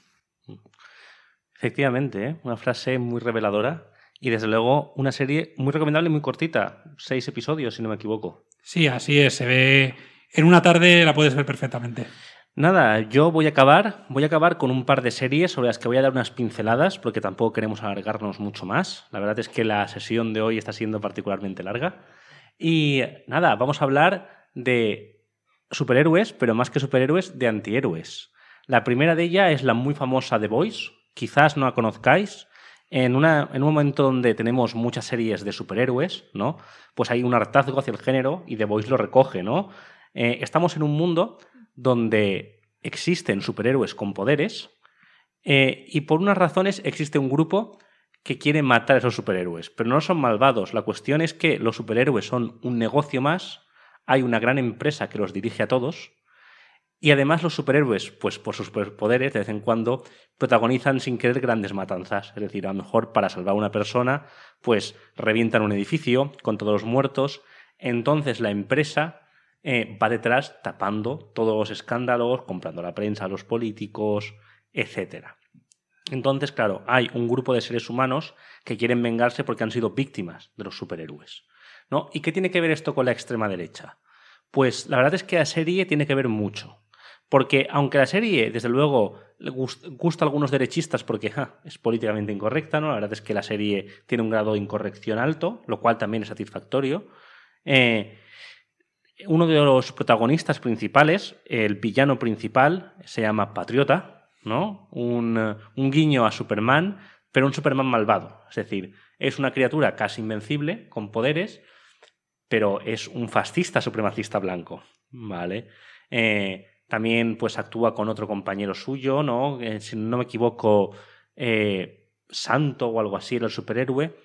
Efectivamente, ¿eh? una frase muy reveladora y desde luego una serie muy recomendable y muy cortita, seis episodios si no me equivoco. Sí, así es, se ve en una tarde la puedes ver perfectamente. Nada, yo voy a acabar, voy a acabar con un par de series sobre las que voy a dar unas pinceladas porque tampoco queremos alargarnos mucho más. La verdad es que la sesión de hoy está siendo particularmente larga. Y nada, vamos a hablar de superhéroes, pero más que superhéroes, de antihéroes. La primera de ellas es la muy famosa The Voice, quizás no la conozcáis. En, una, en un momento donde tenemos muchas series de superhéroes, ¿no? Pues hay un hartazgo hacia el género y The Voice lo recoge, ¿no? Eh, estamos en un mundo donde existen superhéroes con poderes eh, y por unas razones existe un grupo que quiere matar a esos superhéroes, pero no son malvados. La cuestión es que los superhéroes son un negocio más, hay una gran empresa que los dirige a todos y además los superhéroes, pues por sus poderes, de vez en cuando protagonizan sin querer grandes matanzas. Es decir, a lo mejor para salvar a una persona, pues revientan un edificio con todos los muertos. Entonces la empresa eh, va detrás tapando todos los escándalos, comprando la prensa, a los políticos, etc. Entonces, claro, hay un grupo de seres humanos que quieren vengarse porque han sido víctimas de los superhéroes. ¿no? ¿Y qué tiene que ver esto con la extrema derecha? Pues la verdad es que la serie tiene que ver mucho. Porque aunque la serie, desde luego, gusta a algunos derechistas porque es políticamente incorrecta, ¿no? La verdad es que la serie tiene un grado de incorrección alto, lo cual también es satisfactorio. Eh, uno de los protagonistas principales, el villano principal, se llama Patriota, ¿no? Eh, un, guiño a Superman, pero un Superman malvado. Es decir, es una criatura casi invencible, con poderes, pero es un fascista supremacista blanco, ¿vale? Eh, también pues actúa con otro compañero suyo, ¿no? Eh, si no me equivoco, Santo o algo así, el superhéroe,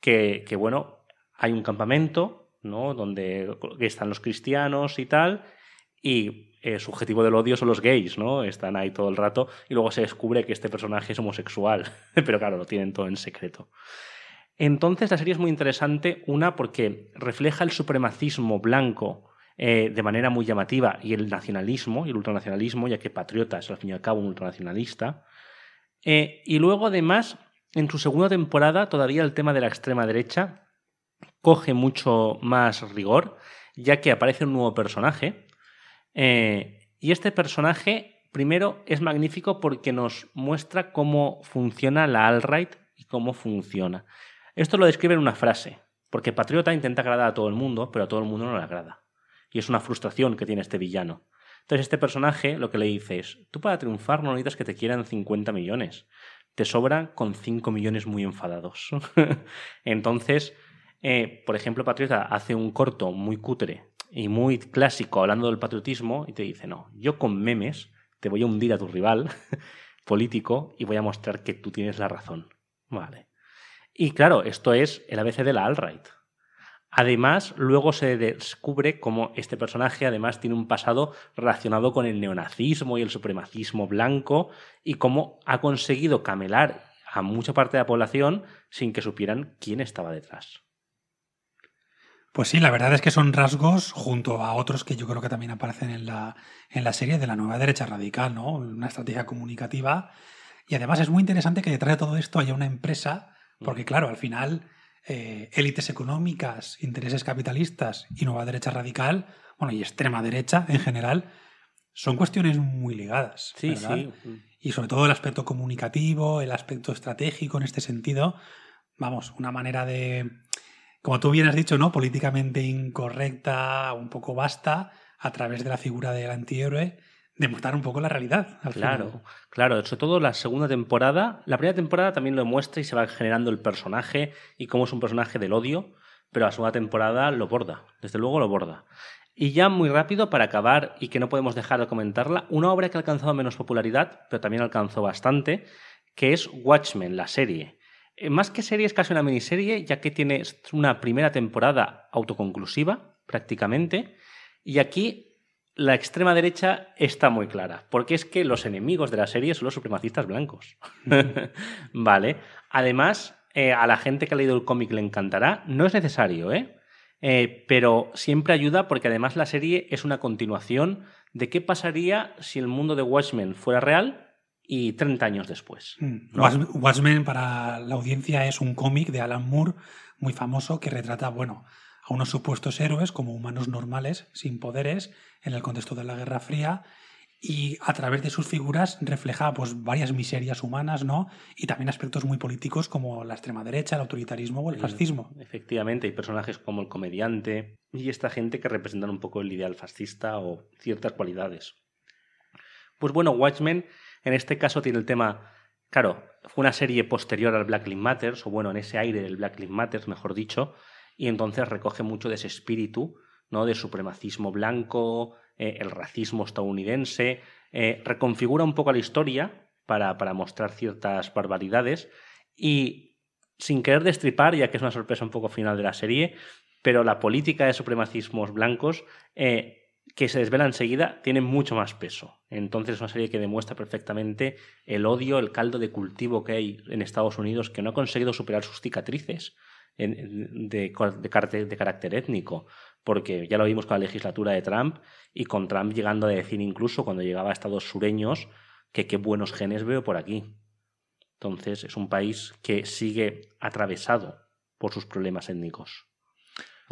que, que bueno, hay un campamento donde están los cristianos y tal, y eh, subjetivo del odio son los gays, ¿no? Están ahí todo el rato y luego se descubre que este personaje es homosexual, (laughs) pero claro, lo tienen todo en secreto. Entonces la serie es muy interesante, una porque refleja el supremacismo blanco eh, de manera muy llamativa y el nacionalismo y el ultranacionalismo, ya que Patriota es al fin y al cabo un ultranacionalista. Eh, y luego además, en su segunda temporada, todavía el tema de la extrema derecha coge mucho más rigor, ya que aparece un nuevo personaje. Eh, y este personaje, primero, es magnífico porque nos muestra cómo funciona la alt-right y cómo funciona. Esto lo describe en una frase, porque Patriota intenta agradar a todo el mundo, pero a todo el mundo no le agrada. Y es una frustración que tiene este villano. Entonces este personaje lo que le dice es, tú para triunfar no necesitas que te quieran 50 millones, te sobran con 5 millones muy enfadados. (laughs) Entonces eh, por ejemplo, Patriota hace un corto muy cutre y muy clásico hablando del patriotismo y te dice, no, yo con memes te voy a hundir a tu rival (laughs) político y voy a mostrar que tú tienes la razón. Vale. Y claro, esto es el ABC de la alt-right. Además, luego se descubre cómo este personaje además tiene un pasado relacionado con el neonazismo y el supremacismo blanco y cómo ha conseguido camelar a mucha parte de la población sin que supieran quién estaba detrás. Pues sí, la verdad es que son rasgos junto a otros que yo creo que también aparecen en la, en la serie de la nueva derecha radical, ¿no? Una estrategia comunicativa. Y además es muy interesante que detrás de todo esto haya una empresa, mm. porque claro, al final eh, élites económicas, intereses capitalistas y nueva derecha radical, bueno, y extrema derecha en general, son cuestiones muy ligadas. Sí, sí. Y sobre todo el aspecto comunicativo, el aspecto estratégico en este sentido, vamos, una manera de como tú bien has dicho, ¿no? Políticamente incorrecta, un poco basta, a través de la figura del antihéroe, demostrar un poco la realidad. Al claro, final. claro. Sobre todo la segunda temporada. La primera temporada también lo muestra y se va generando el personaje y cómo es un personaje del odio, pero la segunda temporada lo borda. Desde luego lo borda. Y ya muy rápido, para acabar, y que no podemos dejar de comentarla, una obra que ha alcanzado menos popularidad, pero también alcanzó bastante, que es Watchmen, la serie. Eh, más que serie es casi una miniserie, ya que tiene una primera temporada autoconclusiva, prácticamente, y aquí la extrema derecha está muy clara, porque es que los enemigos de la serie son los supremacistas blancos. (laughs) vale. Además, eh, a la gente que ha leído el cómic le encantará. No es necesario, ¿eh? ¿eh? Pero siempre ayuda porque además la serie es una continuación de qué pasaría si el mundo de Watchmen fuera real y 30 años después. Mm. Watchmen para la audiencia es un cómic de Alan Moore muy famoso que retrata, bueno, a unos supuestos héroes como humanos normales, sin poderes, en el contexto de la Guerra Fría y a través de sus figuras refleja pues, varias miserias humanas, ¿no? Y también aspectos muy políticos como la extrema derecha, el autoritarismo o el eh, fascismo. Efectivamente, hay personajes como el comediante y esta gente que representan un poco el ideal fascista o ciertas cualidades. Pues bueno, Watchmen en este caso tiene el tema, claro, fue una serie posterior al Black Lives Matter, o bueno, en ese aire del Black Lives Matter, mejor dicho, y entonces recoge mucho de ese espíritu, ¿no? De supremacismo blanco, eh, el racismo estadounidense, eh, reconfigura un poco la historia para, mostrar ciertas barbaridades y sin querer destripar, ya que es una sorpresa un poco final de la serie, pero la política de supremacismos blancos eh, que se desvela enseguida, tiene mucho más peso. Entonces es una serie que demuestra perfectamente el odio, el caldo de cultivo que hay en Estados Unidos, que no ha conseguido superar sus cicatrices de, de carácter étnico, porque ya lo vimos con la legislatura de Trump y con Trump llegando a decir incluso cuando llegaba a estados sureños que qué buenos genes veo por aquí. Entonces es un país que sigue atravesado por sus problemas étnicos.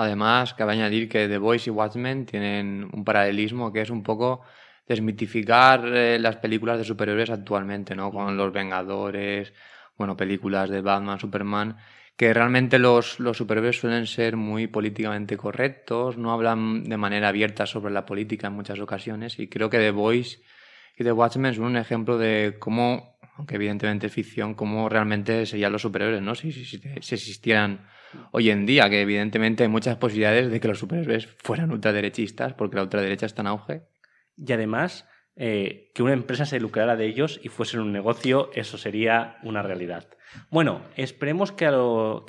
Además, cabe añadir que The Voice y Watchmen tienen un paralelismo que es un poco desmitificar eh, las películas de superhéroes actualmente, ¿no? Con los Vengadores, bueno, películas de Batman, Superman, que realmente los, los superhéroes suelen ser muy políticamente correctos, no hablan de manera abierta sobre la política en muchas ocasiones y creo que The Voice y The Watchmen son un ejemplo de cómo, aunque evidentemente es ficción, cómo realmente serían los superhéroes, ¿no? Si, si, si existieran hoy en día, que evidentemente hay muchas posibilidades de que los superhéroes fueran ultraderechistas, porque la ultraderecha está en auge. Y además, eh, que una empresa se lucrara de ellos y fuese un negocio, eso sería una realidad. Bueno, esperemos que a, la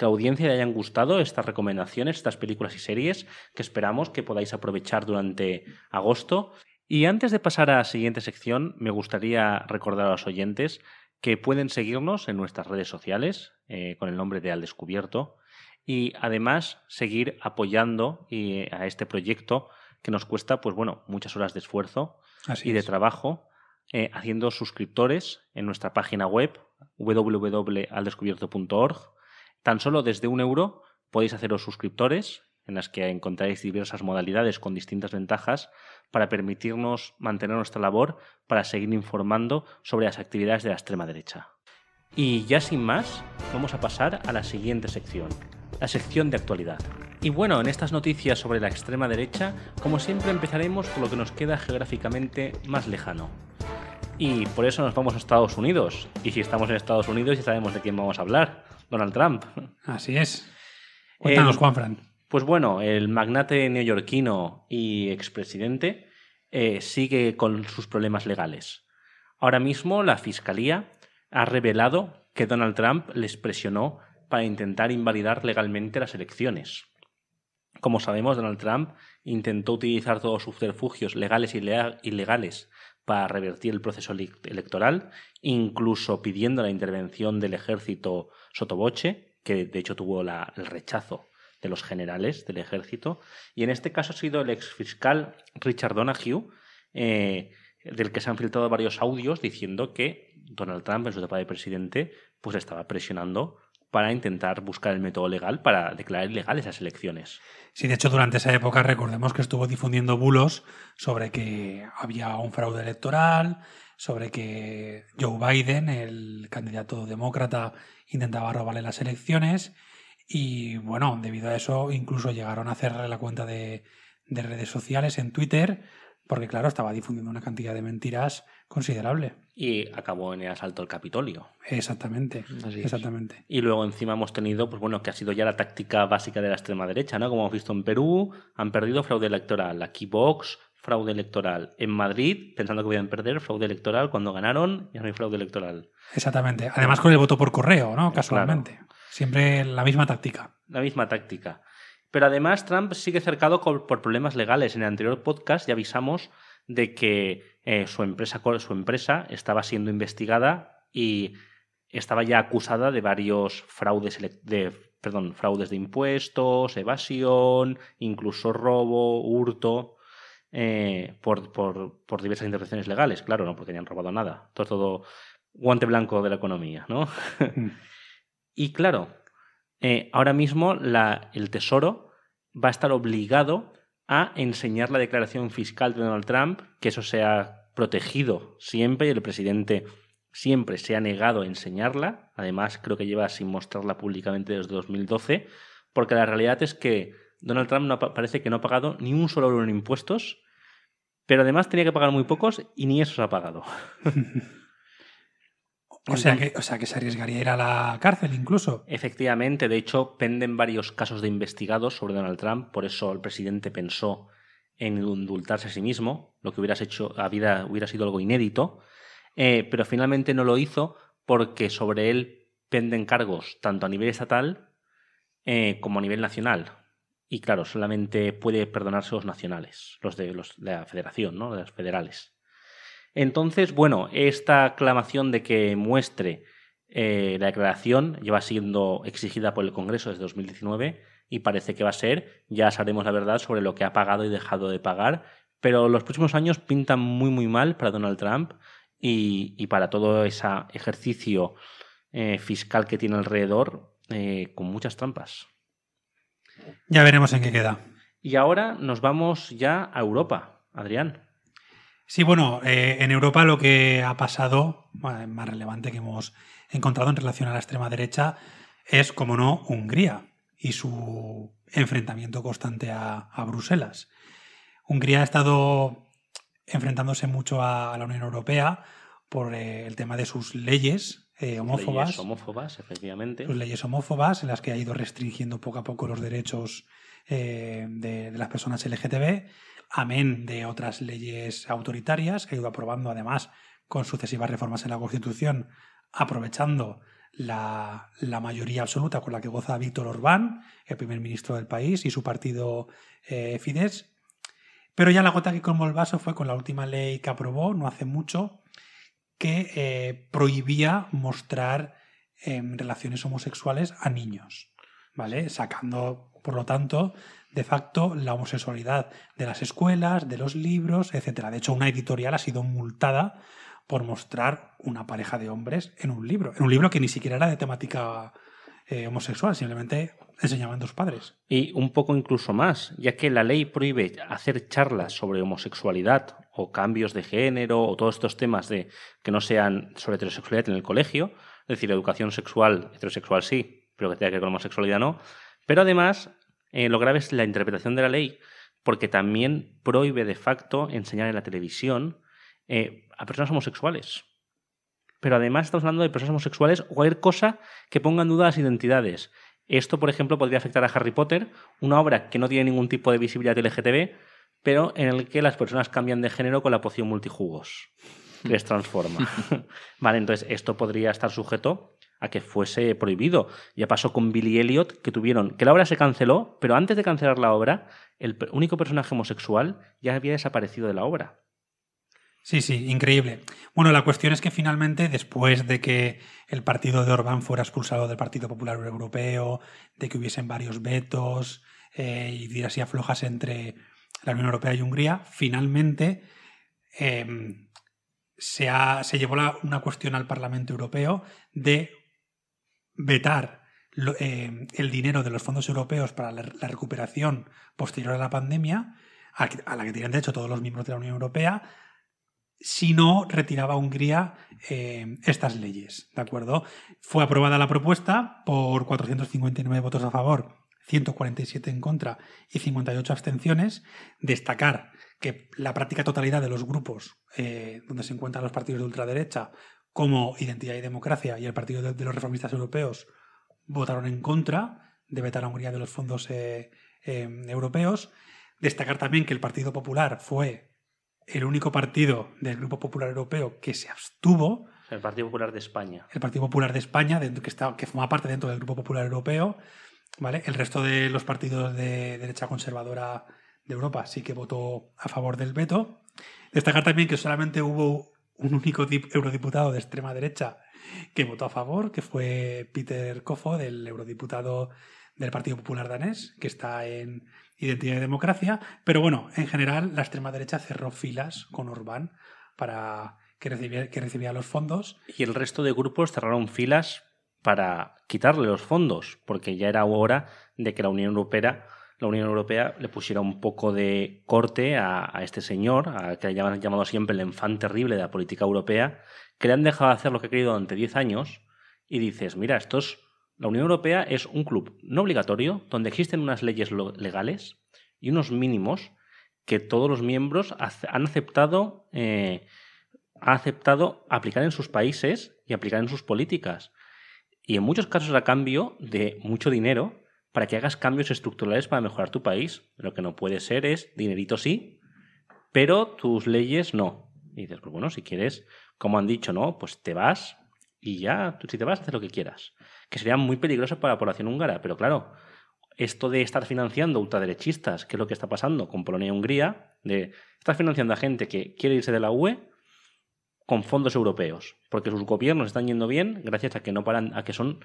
audiencia le hayan gustado estas recomendaciones, estas películas y series que esperamos que podáis aprovechar durante agosto. Y antes de pasar a la siguiente sección, me gustaría recordar a los oyentes que pueden seguirnos en nuestras redes sociales eh, con el nombre de Al Descubierto y además seguir apoyando eh, a este proyecto que nos cuesta, pues bueno, muchas horas de esfuerzo y de trabajo, eh, haciendo suscriptores en nuestra página web www.aldescubierto.org. Tan solo desde un euro podéis haceros suscriptores en las que encontraréis diversas modalidades con distintas ventajas para permitirnos mantener nuestra labor para seguir informando sobre las actividades de la extrema derecha. Y ya sin más, vamos a pasar a la siguiente sección, la sección de actualidad. Y bueno, en estas noticias sobre la extrema derecha, como siempre empezaremos por lo que nos queda geográficamente más lejano. Y por eso nos vamos a Estados Unidos. Y si estamos en Estados Unidos ya sabemos de quién vamos a hablar, Donald Trump. Así es. Cuéntanos, Juanfran. Pues bueno, el magnate neoyorquino y expresidente eh, sigue con sus problemas legales. Ahora mismo la Fiscalía ha revelado que Donald Trump les presionó para intentar invalidar legalmente las elecciones. Como sabemos, Donald Trump intentó utilizar todos sus subterfugios legales y ilegales para revertir el proceso electoral, incluso pidiendo la intervención del ejército sotoboche, que de hecho tuvo el rechazo de los generales del ejército. Y en este caso ha sido el exfiscal Richard Donahue, eh, del que se han filtrado varios audios diciendo que Donald Trump, en su etapa de presidente, pues estaba presionando para intentar buscar el método legal para declarar ilegales esas elecciones. Sí, de hecho, durante esa época recordemos que estuvo difundiendo bulos sobre que había un fraude electoral, sobre que Joe Biden, el candidato demócrata, intentaba robarle las elecciones y bueno, debido a eso incluso llegaron a cerrar la cuenta de redes sociales en Twitter porque, claro, estaba difundiendo una cantidad de mentiras considerable. Y acabó en el asalto al Capitolio. Exactamente, exactamente. Y luego encima hemos tenido, pues bueno, que ha sido ya la táctica básica de la extrema derecha, ¿no? Como hemos visto en Perú, han perdido fraude electoral. Aquí Vox, fraude electoral. En Madrid, pensando que podían perder, fraude electoral. Cuando ganaron, ya no hay fraude electoral. Exactamente. Además con el voto por correo, ¿no? Casualmente. Siempre la misma táctica. La misma táctica. Pero además Trump sigue cercado por problemas legales. En el anterior podcast ya avisamos de que eh, su, empresa, su empresa estaba siendo investigada y estaba ya acusada de varios fraudes, de, perdón, fraudes de impuestos, evasión, incluso robo, hurto, eh, por, por, diversas intervenciones legales, claro, no porque tenían robado nada. Todo, todo guante blanco de la economía, ¿no? (laughs) Mm. y claro, eh, ahora mismo el Tesoro va a estar obligado a enseñar la declaración fiscal de Donald Trump, que eso se ha protegido siempre y el presidente siempre se ha negado a enseñarla. Además, creo que lleva sin mostrarla públicamente desde 2012, porque la realidad es que Donald Trump no, parece que no ha pagado ni un solo euro en impuestos, pero además tenía que pagar muy pocos y ni eso ha pagado. (laughs) O sea, que, o sea, se arriesgaría a ir a la cárcel incluso. Efectivamente, de hecho, penden varios casos de investigados sobre Donald Trump, por eso el presidente pensó en indultarse a sí mismo, lo que hubieras hecho a hubiera sido algo inédito, eh, pero finalmente no lo hizo porque sobre él penden cargos tanto a nivel estatal eh, como a nivel nacional. Y claro, solamente puede perdonarse los nacionales, los de, los de la federación, ¿no? los federales. Entonces, bueno, esta aclamación de que muestre eh, la declaración lleva siendo exigida por el Congreso desde 2019 y parece que va a ser. Ya sabremos la verdad sobre lo que ha pagado y dejado de pagar, pero los próximos años pintan muy, muy mal para Donald Trump y, para todo ese ejercicio eh, fiscal que tiene alrededor eh, con muchas trampas. Ya veremos en qué queda. Y ahora nos vamos ya a Europa, Adrián. Sí, bueno, eh, en Europa lo que ha pasado, más relevante que hemos encontrado en relación a la extrema derecha, es, como no, Hungría y su enfrentamiento constante a, Bruselas. Hungría ha estado enfrentándose mucho a, la Unión Europea por eh, el tema de sus leyes eh, homófobas. Leyes homófobas, efectivamente. Sus leyes homófobas, en las que ha ido restringiendo poco a poco los derechos eh, de, de, las personas LGTB amén de otras leyes autoritarias que ha ido aprobando además con sucesivas reformas en la Constitución, aprovechando la, mayoría absoluta con la que goza Víctor Orbán, el primer ministro del país, y su partido eh, Fidesz. Pero ya la gota que colmó el vaso fue con la última ley que aprobó no hace mucho, que eh, prohibía mostrar em, relaciones homosexuales a niños, ¿vale? Sacando, por lo tanto, de facto la homosexualidad de las escuelas, de los libros, etc. De hecho, una editorial ha sido multada por mostrar una pareja de hombres en un libro, en un libro que ni siquiera era de temática eh, homosexual, simplemente enseñaban dos padres. Y un poco incluso más, ya que la ley prohíbe hacer charlas sobre homosexualidad o cambios de género o todos estos temas de que no sean sobre heterosexualidad en el colegio, es decir, educación sexual, heterosexual sí, pero que tenga que ver con homosexualidad no. Pero además eh, lo grave es la interpretación de la ley, porque también prohíbe de facto enseñar en la televisión eh, a personas homosexuales. Pero además estamos hablando de personas homosexuales o cualquier cosa que ponga en duda las identidades. Esto, por ejemplo, podría afectar a Harry Potter, una obra que no tiene ningún tipo de visibilidad LGTB, pero en el que las personas cambian de género con la poción multijugos. Les transforma. (laughs) vale, entonces esto podría estar sujeto a que fuese prohibido. Ya pasó con Billy Elliot, que tuvieron, que la obra se canceló, pero antes de cancelar la obra, el único personaje homosexual ya había desaparecido de la obra. Sí, sí, increíble. Bueno, la cuestión es que finalmente, después de que el partido de Orbán fuera expulsado del Partido Popular Europeo, de que hubiesen varios vetos eh, y días y aflojas entre la Unión Europea y Hungría, finalmente em, se, llevó una cuestión al Parlamento Europeo de vetar eh, el dinero de los fondos europeos para la, recuperación posterior a la pandemia, a, la que tienen derecho todos los miembros de la Unión Europea, si no retiraba Hungría eh, estas leyes. ¿De acuerdo? Fue aprobada la propuesta por 459 votos a favor, 147 en contra y 58 abstenciones. Destacar que la práctica totalidad de los grupos eh, donde se encuentran los partidos de ultraderecha como Identidad y Democracia y el Partido de, los Reformistas Europeos votaron en contra de vetar a Hungría de los fondos eh, eh, europeos. Destacar también que el Partido Popular fue el único partido del Grupo Popular Europeo que se abstuvo. El Partido Popular de España. El Partido Popular de España, que, está, que forma parte dentro del Grupo Popular Europeo. ¿vale? El resto de los partidos de derecha conservadora de Europa sí que votó a favor del veto. Destacar también que solamente hubo un único eurodiputado de extrema derecha que votó a favor, que fue Peter Kofo, del eurodiputado del Partido Popular danés, que está en Identidad y Democracia. Pero bueno, en general, la extrema derecha cerró filas con Orbán para que recibiera que los fondos. Y el resto de grupos cerraron filas para quitarle los fondos, porque ya era hora de que la Unión Europea la Unión Europea le pusiera un poco de corte a, este señor, a que le llaman, llamado siempre el enfante terrible de la política europea, que le han dejado hacer lo que ha querido durante 10 años, y dices, mira, la Unión Europea es un club no obligatorio, donde existen unas leyes legales y unos mínimos que todos los miembros han aceptado, eh, han aceptado aplicar en sus países y aplicar en sus políticas. Y en muchos casos a cambio de mucho dinero para que hagas cambios estructurales para mejorar tu país. Lo que no puede ser es dinerito sí, pero tus leyes no. Y dices, pues bueno, si quieres, como han dicho, no, pues te vas y ya, Tú si te vas, haces lo que quieras. Que sería muy peligroso para la población húngara, pero claro, esto de estar financiando ultraderechistas, que es lo que está pasando con Polonia y Hungría, de estar financiando a gente que quiere irse de la UE con fondos europeos, porque sus gobiernos están yendo bien gracias a que no paran, a que son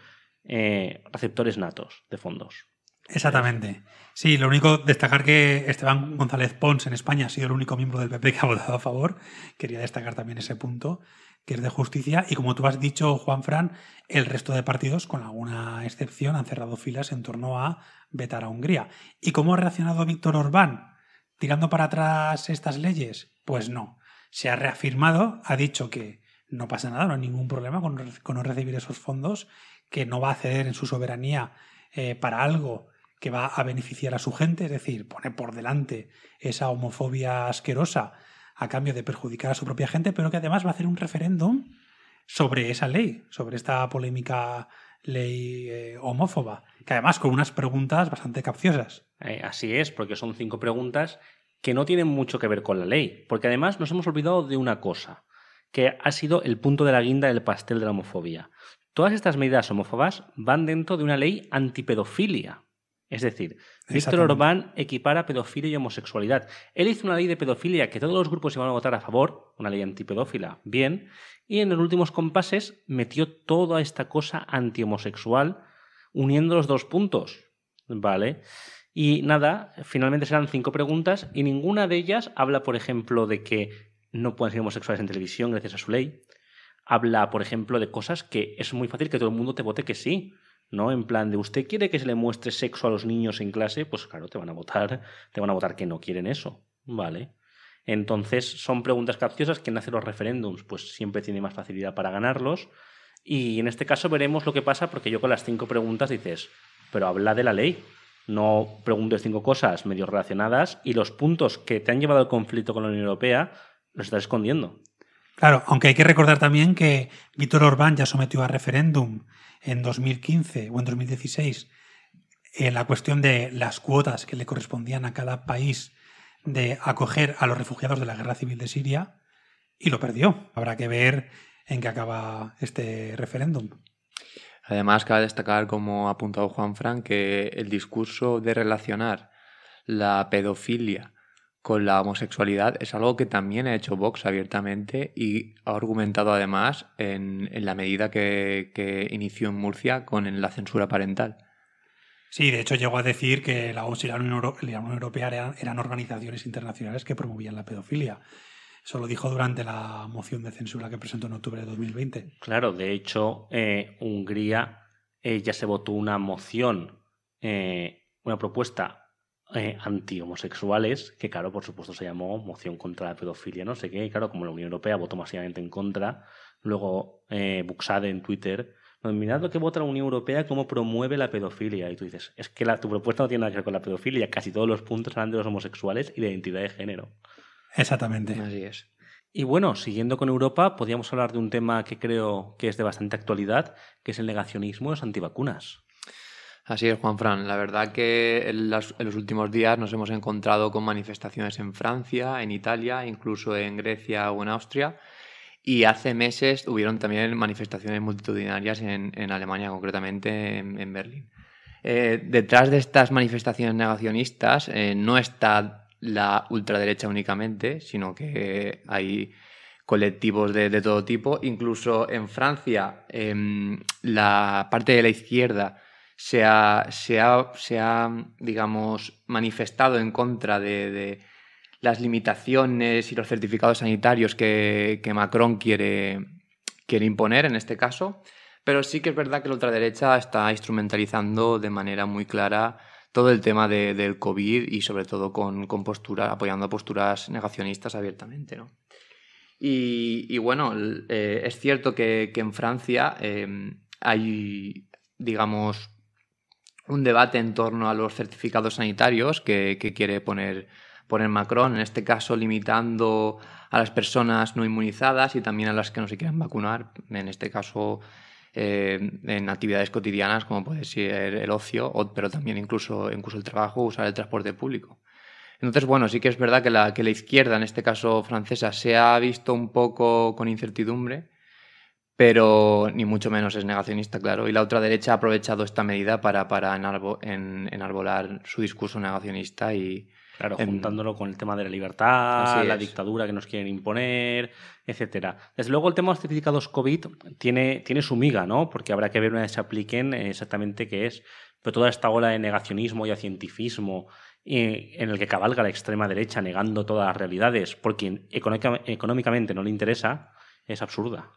eh, receptores natos de fondos. Exactamente. Sí, lo único destacar que Esteban González Pons en España ha sido el único miembro del PP que ha votado a favor. Quería destacar también ese punto, que es de justicia. Y como tú has dicho, Juan Fran, el resto de partidos, con alguna excepción, han cerrado filas en torno a vetar a Hungría. ¿Y cómo ha reaccionado Víctor Orbán? ¿Tirando para atrás estas leyes? Pues no. Se ha reafirmado, ha dicho que no pasa nada, no hay ningún problema con, con no recibir esos fondos que no va a ceder en su soberanía eh, para algo que va a beneficiar a su gente, es decir, pone por delante esa homofobia asquerosa a cambio de perjudicar a su propia gente, pero que además va a hacer un referéndum sobre esa ley, sobre esta polémica ley eh, homófoba, que además con unas preguntas bastante capciosas. Eh, así es, porque son cinco preguntas que no tienen mucho que ver con la ley, porque además nos hemos olvidado de una cosa, que ha sido el punto de la guinda del pastel de la homofobia. Todas estas medidas homófobas van dentro de una ley antipedofilia. Es decir, Víctor Orbán equipara pedofilia y homosexualidad. Él hizo una ley de pedofilia que todos los grupos iban a votar a favor, una ley antipedófila, bien, y en los últimos compases metió toda esta cosa antihomosexual uniendo los dos puntos, ¿vale? Y nada, finalmente serán cinco preguntas y ninguna de ellas habla, por ejemplo, de que no pueden ser homosexuales en televisión gracias a su ley, habla, por ejemplo, de cosas que es muy fácil que todo el mundo te vote que sí. ¿no? En plan de usted quiere que se le muestre sexo a los niños en clase, pues claro, te van a votar, te van a votar que no quieren eso, ¿vale? Entonces son preguntas capciosas que nace los referéndums, pues siempre tiene más facilidad para ganarlos. Y en este caso veremos lo que pasa, porque yo con las cinco preguntas dices, pero habla de la ley, no preguntes cinco cosas medio relacionadas y los puntos que te han llevado al conflicto con la Unión Europea los estás escondiendo. Claro, aunque hay que recordar también que Víctor Orbán ya sometió a referéndum en 2015 o en 2016 eh, la cuestión de las cuotas que le correspondían a cada país de acoger a los refugiados de la guerra civil de Siria y lo perdió. Habrá que ver en qué acaba este referéndum. Además, cabe destacar, como ha apuntado Juan Frank, que el discurso de relacionar la pedofilia con la homosexualidad es algo que también ha hecho Vox abiertamente y ha argumentado además en, la medida que, inició en Murcia con la censura parental. Sí, de hecho llegó a decir que la OMS y la Unión, Europea eran, organizaciones internacionales que promovían la pedofilia. Eso lo dijo durante la moción de censura que presentó en octubre de 2020. Claro, de hecho, eh, Hungría eh, ya se votó una moción, eh, una propuesta eh, homosexuales que claro, por supuesto se llamó moción contra la pedofilia, no sé qué, y claro, como la Unión Europea votó masivamente en contra, luego eh, Buxade en Twitter, mirad lo que vota la Unión Europea, cómo promueve la pedofilia, y tú dices, es que tu propuesta no tiene nada que ver con la pedofilia, casi todos los puntos hablan de los homosexuales y de identidad de género. Exactamente. Así es. Y bueno, siguiendo con Europa, podríamos hablar de un tema que creo que es de bastante actualidad, que es el negacionismo de las antivacunas. Así es, Juan Fran. La verdad que en, los últimos días nos hemos encontrado con manifestaciones en Francia, en Italia, incluso en Grecia o en Austria. Y hace meses hubieron también manifestaciones multitudinarias en, Alemania, concretamente en, Berlín. Eh, detrás de estas manifestaciones negacionistas eh, no está la ultraderecha únicamente, sino que hay colectivos de, todo tipo. Incluso en Francia, em, la parte de la izquierda se ha, se ha, digamos, manifestado en contra de, las limitaciones y los certificados sanitarios que, Macron quiere, quiere imponer en este caso. Pero sí que es verdad que la ultraderecha está instrumentalizando de manera muy clara todo el tema del COVID y sobre todo con, con apoyando posturas negacionistas abiertamente. Y, bueno, eh, es cierto que, en Francia eh, hay, digamos, un debate en torno a los certificados sanitarios que, quiere poner, poner Macron, en este caso limitando a las personas no inmunizadas y también a las que no se quieran vacunar, en este caso eh, en actividades cotidianas como puede ser el ocio, pero también incluso, incluso el trabajo, usar el transporte público. Entonces, bueno, sí que es verdad que que la izquierda, en este caso francesa, se ha visto un poco con incertidumbre pero ni mucho menos es negacionista, claro. Y la otra derecha ha aprovechado esta medida para, para en, enarbolar su discurso negacionista y... Claro, juntándolo con el tema de la libertad, la dictadura que nos quieren imponer, etcétera. Desde luego el tema de los certificados COVID tiene, tiene su miga, ¿no? Porque habrá que ver una vez se apliquen eh, exactamente qué es. Pero toda esta ola de negacionismo y acientifismo eh, en el que cabalga la extrema derecha negando todas las realidades porque económicamente no le interesa, es absurda.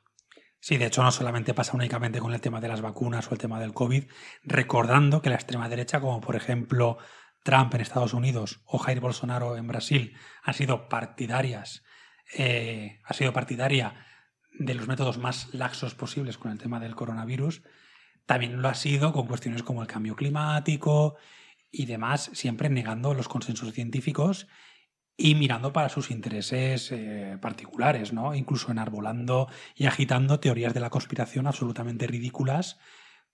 Sí, de hecho no solamente pasa únicamente con el tema de las vacunas o el tema del COVID, recordando que la extrema derecha, como por ejemplo Trump en Estados Unidos o Jair Bolsonaro en Brasil, sido eh, ha sido partidaria de los métodos más laxos posibles con el tema del coronavirus, también lo ha sido con cuestiones como el cambio climático y demás, siempre negando los consensos científicos y mirando para sus intereses eh, particulares, ¿no? Incluso enarbolando y agitando teorías de la conspiración absolutamente ridículas,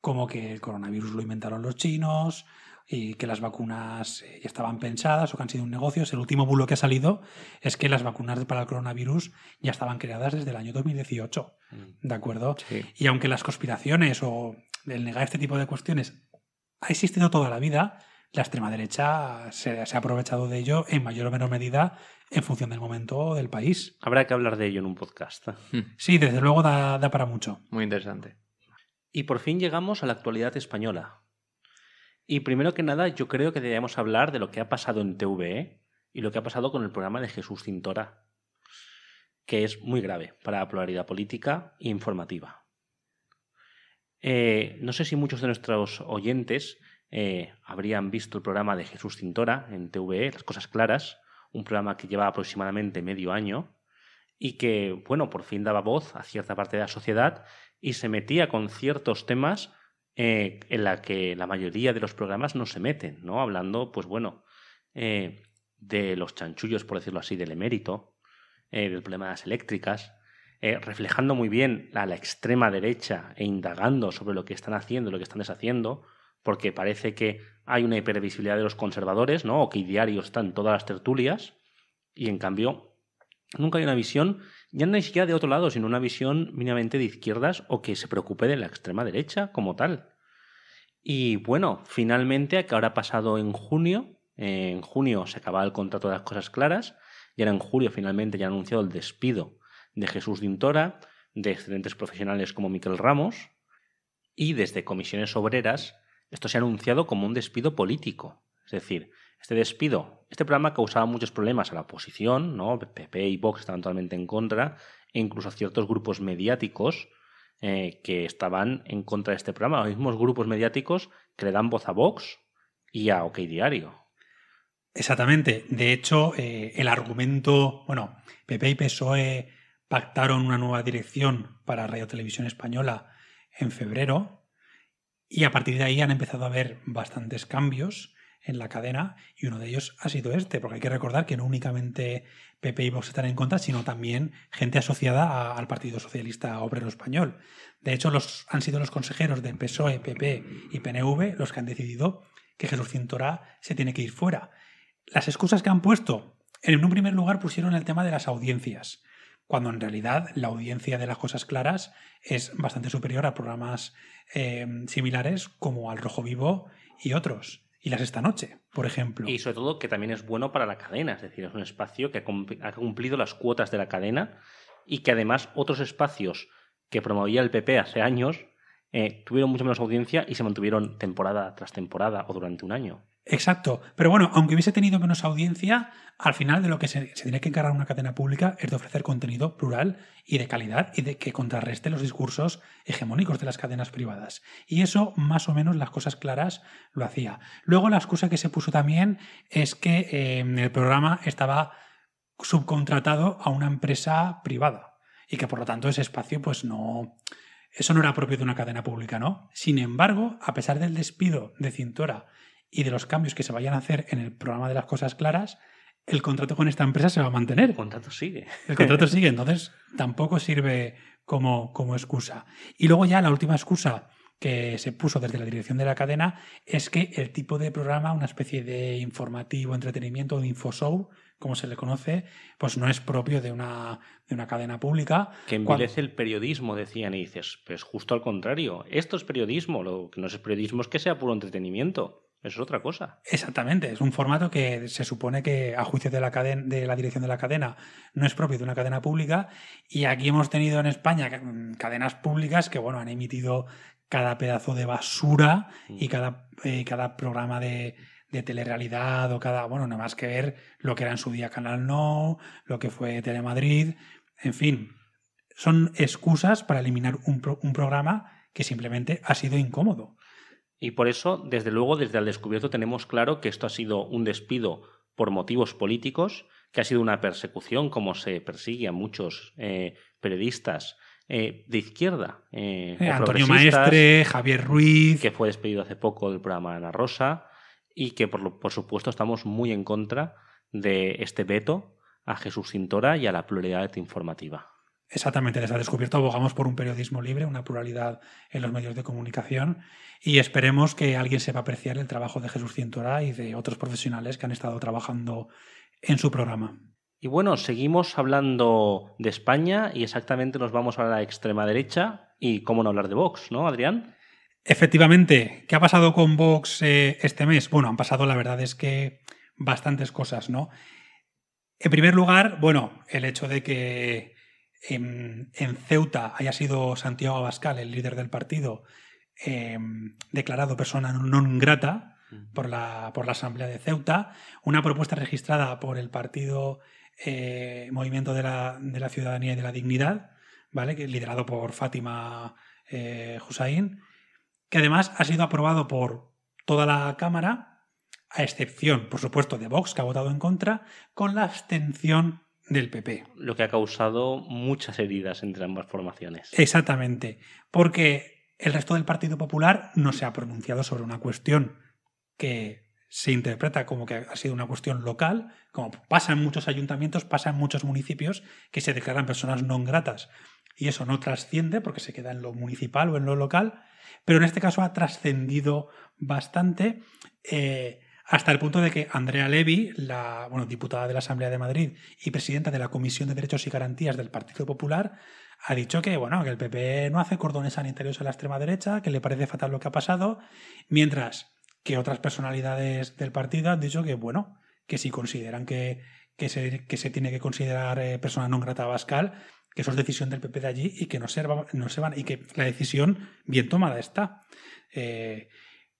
como que el coronavirus lo inventaron los chinos y que las vacunas eh, ya estaban pensadas o que han sido un negocio. el último bulo que ha salido es que las vacunas para el coronavirus ya estaban creadas desde el año 2018, mm. ¿de acuerdo? Y aunque las conspiraciones o el negar este tipo de cuestiones ha existido toda la vida, la extrema derecha se, ha aprovechado de ello en mayor o menor medida en función del momento del país. Habrá que hablar de ello en un podcast. Hmm. Sí, desde luego da, para mucho. Muy interesante. Y por fin llegamos a la actualidad española. Y primero que nada, yo creo que debemos hablar de lo que ha pasado en TVE y lo que ha pasado con el programa de Jesús Cintora, que es muy grave para la pluralidad política e informativa. Eh, no sé si muchos de nuestros oyentes eh, habrían visto el programa de Jesús Cintora en TVE, Las Cosas Claras, un programa que llevaba aproximadamente medio año y que, bueno, por fin daba voz a cierta parte de la sociedad y se metía con ciertos temas eh, en la que la mayoría de los programas no se meten, ¿no? Hablando, pues bueno, eh, de los chanchullos, por decirlo así, del emérito, del problema de las eléctricas, reflejando muy bien a la extrema derecha e indagando sobre lo que están haciendo, lo que están deshaciendo, porque parece que hay una hipervisibilidad de los conservadores, ¿no? O que diario están todas las tertulias, y en cambio nunca hay una visión, ya ni siquiera de otro lado, sino una visión mínimamente de izquierdas o que se preocupe de la extrema derecha como tal. Y bueno, finalmente, que ahora ha pasado en junio, eh, en junio se acababa el contrato de las cosas claras, y ahora en julio finalmente ya han anunciado el despido de Jesús Dintora, de excelentes profesionales como Miquel Ramos, y desde comisiones obreras esto se ha anunciado como un despido político. Es decir, este despido, este programa causaba muchos problemas a la oposición, ¿no? PP y Vox estaban totalmente en contra, e incluso a ciertos grupos mediáticos eh, que estaban en contra de este programa, los mismos grupos mediáticos que le dan voz a Vox y a OK Diario. Exactamente. De hecho, eh, el argumento, bueno, PP y PSOE pactaron una nueva dirección para Radio Televisión Española en febrero y a partir de ahí han empezado a haber bastantes cambios en la cadena y uno de ellos ha sido este, porque hay que recordar que no únicamente PP y Vox están en contra, sino también gente asociada al Partido Socialista Obrero Español. De hecho, los, han sido los consejeros de PSOE, PP y PNV los que han decidido que Jesús Cintora se tiene que ir fuera. Las excusas que han puesto, en un primer lugar pusieron el tema de las audiencias cuando en realidad la audiencia de las cosas claras es bastante superior a programas eh, similares como Al Rojo Vivo y otros. Y las esta noche, por ejemplo. Y sobre todo que también es bueno para la cadena, es decir, es un espacio que ha cumplido las cuotas de la cadena y que además otros espacios que promovía el PP hace años eh, tuvieron mucho menos audiencia y se mantuvieron temporada tras temporada o durante un año. Exacto. Pero bueno, aunque hubiese tenido menos audiencia, al final de lo que se, tiene que encargar una cadena pública es de ofrecer contenido plural y de calidad y de que contrarreste los discursos hegemónicos de las cadenas privadas. Y eso, más o menos, las cosas claras lo hacía. Luego, la excusa que se puso también es que eh, el programa estaba subcontratado a una empresa privada y que por lo tanto ese espacio pues no eso no era propio de una cadena pública, ¿no? Sin embargo, a pesar del despido de Cintora y de los cambios que se vayan a hacer en el programa de las cosas claras, el contrato con esta empresa se va a mantener. El contrato sigue. El contrato sigue, entonces tampoco sirve como, como excusa. Y luego ya la última excusa que se puso desde la dirección de la cadena es que el tipo de programa, una especie de informativo, entretenimiento, de show como se le conoce, pues no es propio de una, de una cadena pública. Que envilece el periodismo, decían, y dices, pues justo al contrario, esto es periodismo, lo que no es periodismo es que sea puro entretenimiento es otra cosa. Exactamente, es un formato que se supone que a juicio de la, cadena, de la dirección de la cadena no es propio de una cadena pública y aquí hemos tenido en España cadenas públicas que bueno, han emitido cada pedazo de basura mm. y cada, eh, cada programa de, telerealidad, telerrealidad o cada, bueno, nada más que ver lo que era en su día Canal No, lo que fue Telemadrid, en fin, son excusas para eliminar un programa que simplemente ha sido incómodo. Y por eso, desde luego, desde el descubierto tenemos claro que esto ha sido un despido por motivos políticos, que ha sido una persecución, como se persigue a muchos eh, periodistas eh, de izquierda. Eh, Antonio Maestre, Javier Ruiz. Que fue despedido hace poco del programa Ana Rosa y que, por, por supuesto, estamos muy en contra de este veto a Jesús Cintora y a la pluralidad informativa. Exactamente, les ha descubierto. Abogamos por un periodismo libre, una pluralidad en los medios de comunicación y esperemos que alguien sepa apreciar el trabajo de Jesús Cintora y de otros profesionales que han estado trabajando en su programa. Y bueno, seguimos hablando de España y exactamente nos vamos a la extrema derecha y cómo no hablar de Vox, ¿no, Adrián? Efectivamente, ¿qué ha pasado con Vox eh, este mes? Bueno, han pasado, la verdad es que bastantes cosas, ¿no? En primer lugar, bueno, el hecho de que en, Ceuta haya sido Santiago Abascal, el líder del partido, em, declarado persona non grata por la, por la Asamblea de Ceuta, una propuesta registrada por el partido eh, Movimiento de la, Ciudadanía y de la Dignidad, ¿vale? liderado por Fátima eh, Hussein, que además ha sido aprobado por toda la Cámara, a excepción, por supuesto, de Vox, que ha votado en contra, con la abstención del PP. Lo que ha causado muchas heridas entre ambas formaciones. Exactamente, porque el resto del Partido Popular no se ha pronunciado sobre una cuestión que se interpreta como que ha sido una cuestión local, como pasa en muchos ayuntamientos, pasa en muchos municipios que se declaran personas no gratas. Y eso no trasciende porque se queda en lo municipal o en lo local, pero en este caso ha trascendido bastante. Eh, hasta el punto de que Andrea Levy, la diputada de la Asamblea de Madrid y presidenta de la Comisión de Derechos y Garantías del Partido Popular, ha dicho que, bueno, que el PP no hace cordones sanitarios a la extrema derecha, que le parece fatal lo que ha pasado, mientras que otras personalidades del partido han dicho que, bueno, que si consideran que, se, tiene que considerar eh, persona non grata a Bascal, que eso es decisión del PP de allí y que no se, no se van y que la decisión bien tomada está. Eh,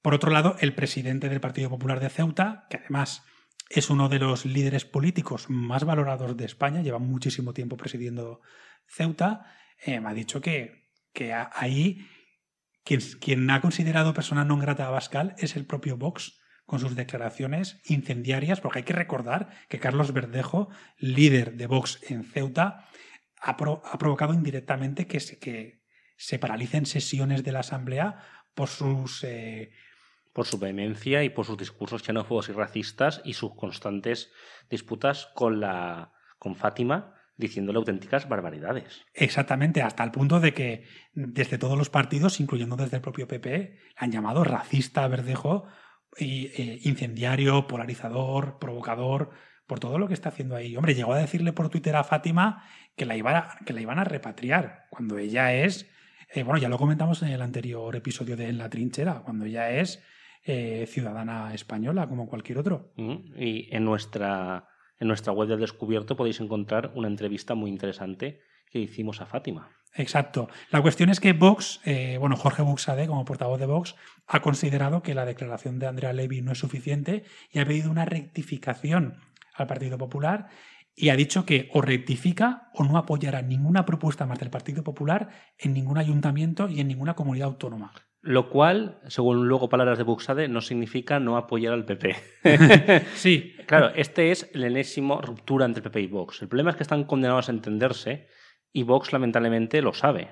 por otro lado, el presidente del Partido Popular de Ceuta, que además es uno de los líderes políticos más valorados de España, lleva muchísimo tiempo presidiendo Ceuta, eh, me ha dicho que, que ahí quien, quien, ha considerado persona no grata a Bascal es el propio Vox, con sus declaraciones incendiarias, porque hay que recordar que Carlos Verdejo, líder de Vox en Ceuta, ha, provocado indirectamente que se, que se, paralicen sesiones de la Asamblea por sus eh, por su vehemencia y por sus discursos xenófobos y racistas y sus constantes disputas con, la, con Fátima, diciéndole auténticas barbaridades. Exactamente, hasta el punto de que desde todos los partidos, incluyendo desde el propio PP, e, la han llamado racista Verdejo, eh, incendiario, polarizador, provocador, por todo lo que está haciendo ahí. Hombre, llegó a decirle por Twitter a Fátima que la, que la iban a repatriar, cuando ella es, eh, bueno, ya lo comentamos en el anterior episodio de En la trinchera, cuando ella es eh, ciudadana española como cualquier otro. Mm. Y en nuestra, en nuestra web de descubierto podéis encontrar una entrevista muy interesante que hicimos a Fátima. Exacto. La cuestión es que Vox, eh, bueno, Jorge Buxade, como portavoz de Vox, ha considerado que la declaración de Andrea Levy no es suficiente y ha pedido una rectificación al Partido Popular y ha dicho que o rectifica o no apoyará ninguna propuesta más del Partido Popular en ningún ayuntamiento y en ninguna comunidad autónoma. Lo cual, según luego palabras de Buxade, no significa no apoyar al PP. (laughs) sí. Claro, este es el enésimo ruptura entre PP y Vox. El problema es que están condenados a entenderse y Vox lamentablemente lo sabe.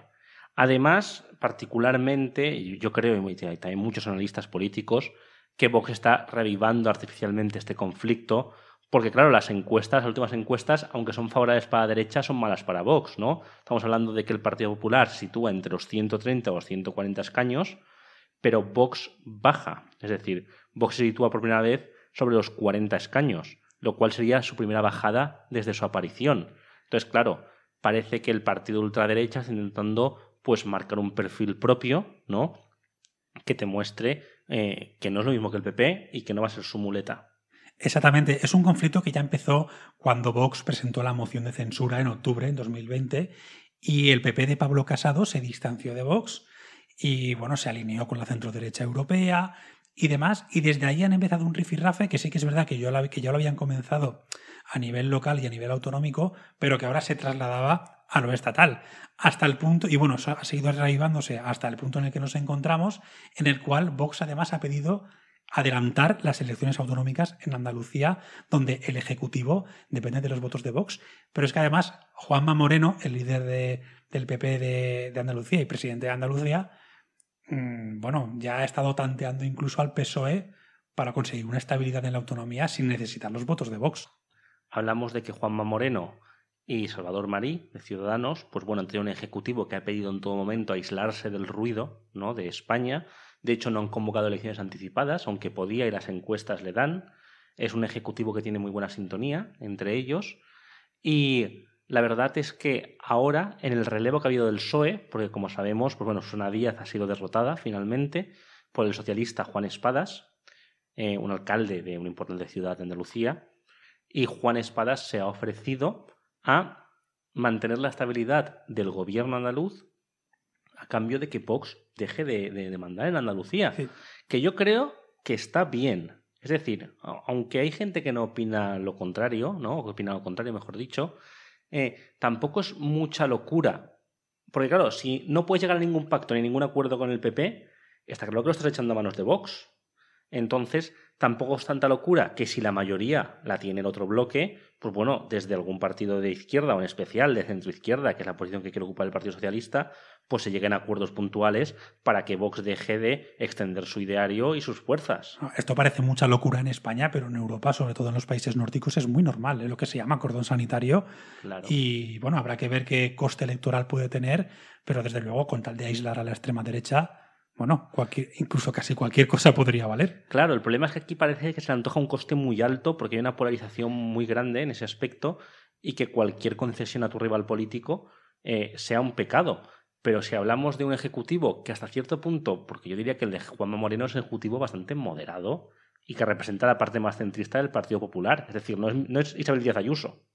Además, particularmente, yo creo, y hay muchos analistas políticos, que Vox está revivando artificialmente este conflicto porque claro, las encuestas, las últimas encuestas, aunque son favorables para la derecha, son malas para Vox, ¿no? Estamos hablando de que el Partido Popular sitúa entre los 130 o los 140 escaños, pero Vox baja. Es decir, Vox se sitúa por primera vez sobre los 40 escaños, lo cual sería su primera bajada desde su aparición. Entonces, claro, parece que el partido ultraderecha está intentando pues marcar un perfil propio, ¿no? Que te muestre eh, que no es lo mismo que el PP y que no va a ser su muleta. Exactamente, es un conflicto que ya empezó cuando Vox presentó la moción de censura en octubre de 2020 y el PP de Pablo Casado se distanció de Vox y bueno, se alineó con la centroderecha europea y demás y desde ahí han empezado un rifirrafe que sí que es verdad que, yo que ya lo habían comenzado a nivel local y a nivel autonómico, pero que ahora se trasladaba a lo estatal, hasta el punto, y bueno, ha seguido arraigándose hasta el punto en el que nos encontramos, en el cual Vox además ha pedido adelantar las elecciones autonómicas en Andalucía, donde el Ejecutivo depende de los votos de Vox. Pero es que además Juanma Moreno, el líder del PP de, Andalucía y presidente de Andalucía, mm, bueno, ya ha estado tanteando incluso al PSOE para conseguir una estabilidad en la autonomía sin necesitar los votos de Vox. Hablamos de que Juanma Moreno y Salvador Marí, de Ciudadanos, pues bueno, han un ejecutivo que ha pedido en todo momento aislarse del ruido ¿no? de España de hecho, no han convocado elecciones anticipadas, aunque podía y las encuestas le dan. Es un ejecutivo que tiene muy buena sintonía entre ellos. Y la verdad es que ahora, en el relevo que ha habido del PSOE, porque como sabemos, pues bueno, Díaz ha sido derrotada finalmente por el socialista Juan Espadas, eh, un alcalde de una importante ciudad de Andalucía, y Juan Espadas se ha ofrecido a mantener la estabilidad del gobierno andaluz a cambio de que Vox deje de, de, mandar en Andalucía. Que yo creo que está bien. Es decir, aunque hay gente que no opina lo contrario, ¿no? que opina lo contrario, mejor dicho, eh, tampoco es mucha locura. Porque claro, si no puedes llegar a ningún pacto ni ningún acuerdo con el PP, está claro que lo estás echando a manos de Vox. Entonces, tampoco es tanta locura que si la mayoría la tiene el otro bloque, pues bueno, desde algún partido de izquierda o en especial de centro izquierda, que es la posición que quiere ocupar el Partido Socialista, pues se lleguen a acuerdos puntuales para que Vox deje de extender su ideario y sus fuerzas. Esto parece mucha locura en España, pero en Europa, sobre todo en los países nórdicos, es muy normal, es lo que se llama cordón sanitario. Y bueno, habrá que ver qué coste electoral puede tener, pero desde luego, con tal de aislar a la extrema derecha, bueno, cualquier, incluso casi cualquier cosa podría valer. Claro, el problema es que aquí parece que se le antoja un coste muy alto porque hay una polarización muy grande en ese aspecto y que cualquier concesión a tu rival político eh, sea un pecado. Pero si hablamos de un ejecutivo que hasta cierto punto, porque yo diría que el de Juanma Moreno es un ejecutivo bastante moderado y que representa la parte más centrista del Partido Popular. Es decir, no es, no es Isabel Díaz Ayuso.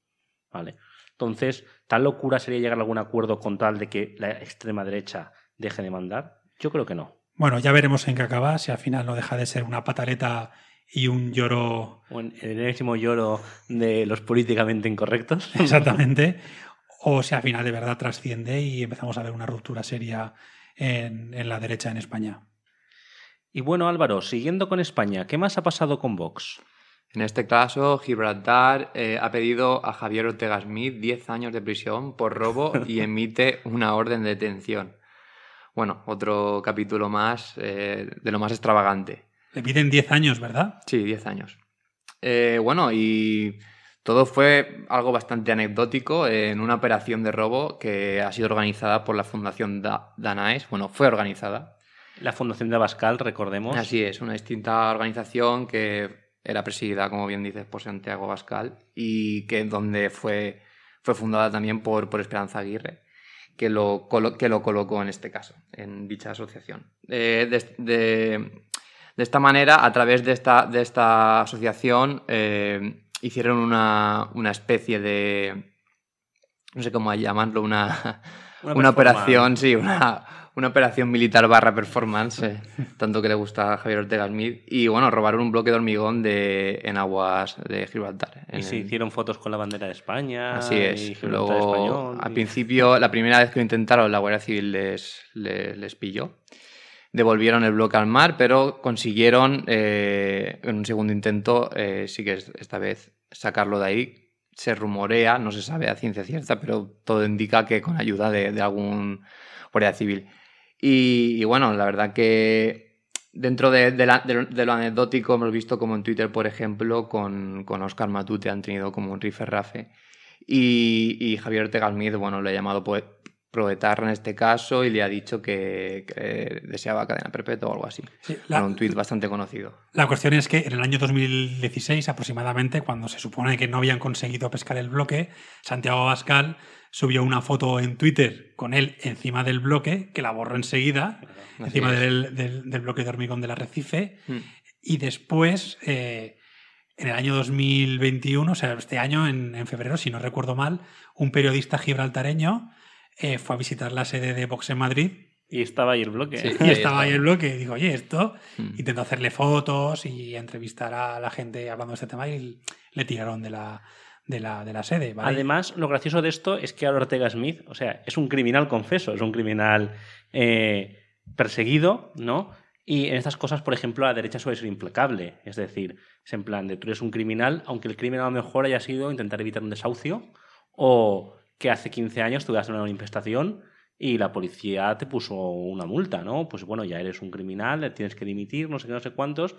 ¿Vale? Entonces, tal locura sería llegar a algún acuerdo con tal de que la extrema derecha deje de mandar. Yo creo que no. Bueno, ya veremos en qué acaba, si al final no deja de ser una pataleta y un lloro. el enésimo lloro de los políticamente incorrectos. (laughs) Exactamente. O si al final de verdad trasciende y empezamos a ver una ruptura seria en, la derecha en España. Y bueno, Álvaro, siguiendo con España, ¿qué más ha pasado con Vox? En este caso, Gibraltar eh, ha pedido a Javier Ortega Smith 10 años de prisión por robo (laughs) y emite una orden de detención. Bueno, otro capítulo más eh, de lo más extravagante. Le piden 10 años, ¿verdad? Sí, 10 años. Eh, bueno, y todo fue algo bastante anecdótico en una operación de robo que ha sido organizada por la Fundación Danaes. Bueno, fue organizada. La Fundación de Abascal, recordemos. Así es, una distinta organización que era presidida, como bien dices, por Santiago Abascal y que donde fue, fue fundada también por, por Esperanza Aguirre que lo, que lo colocó en este caso, en dicha asociación. Eh, de, esta manera, a través de esta, de esta asociación, eh, hicieron una, una, especie de, no sé cómo llamarlo, una, una, una operación, sí, una una operación militar barra performance, tanto que le gusta a Javier Ortega Smith. Y bueno, robaron un bloque de hormigón de, en aguas de Gibraltar. y se hicieron fotos con la bandera de España. Así es. Y Luego, al principio, la primera vez que lo intentaron, la Guardia Civil les, les, pilló. Devolvieron el bloque al mar, pero consiguieron, eh, en un segundo intento, eh, sí que esta vez, sacarlo de ahí. Se rumorea, no se sabe a ciencia cierta, pero todo indica que con ayuda de, de algún Guardia Civil. Y, bueno, la verdad que dentro de, lo anecdótico hemos visto como en Twitter, por ejemplo, con, Oscar Matute han tenido como un riferrafe. Y, y Javier Ortega bueno, le ha llamado pues en este caso y le ha dicho que, deseaba cadena perpetua o algo así. era un tuit bastante conocido. La cuestión es que en el año 2016 aproximadamente, cuando se supone que no habían conseguido pescar el bloque, Santiago Abascal subió una foto en Twitter con él encima del bloque, que la borró enseguida, encima del, bloque de hormigón de la Recife. Hmm. Y después, eh, en el año 2021, o sea, este año, en, febrero, si no recuerdo mal, un periodista gibraltareño eh, fue a visitar la sede de Vox en Madrid. Y estaba ahí el bloque. (laughs) y estaba, ahí el bloque. Y digo, oye, esto. Hmm. Intento hacerle fotos y entrevistar a la gente hablando de este tema y le tiraron de la, de la, sede. Además, lo gracioso de esto es que ahora Ortega Smith, o sea, es un criminal confeso, es un criminal eh, perseguido, ¿no? Y en estas cosas, por ejemplo, la derecha suele ser implacable. Es decir, es en plan de tú eres un criminal, aunque el crimen a lo mejor haya sido intentar evitar un desahucio o que hace 15 años tuvieras una manifestación y la policía te puso una multa, ¿no? Pues bueno, ya eres un criminal, tienes que dimitir, no sé qué, no sé cuántos,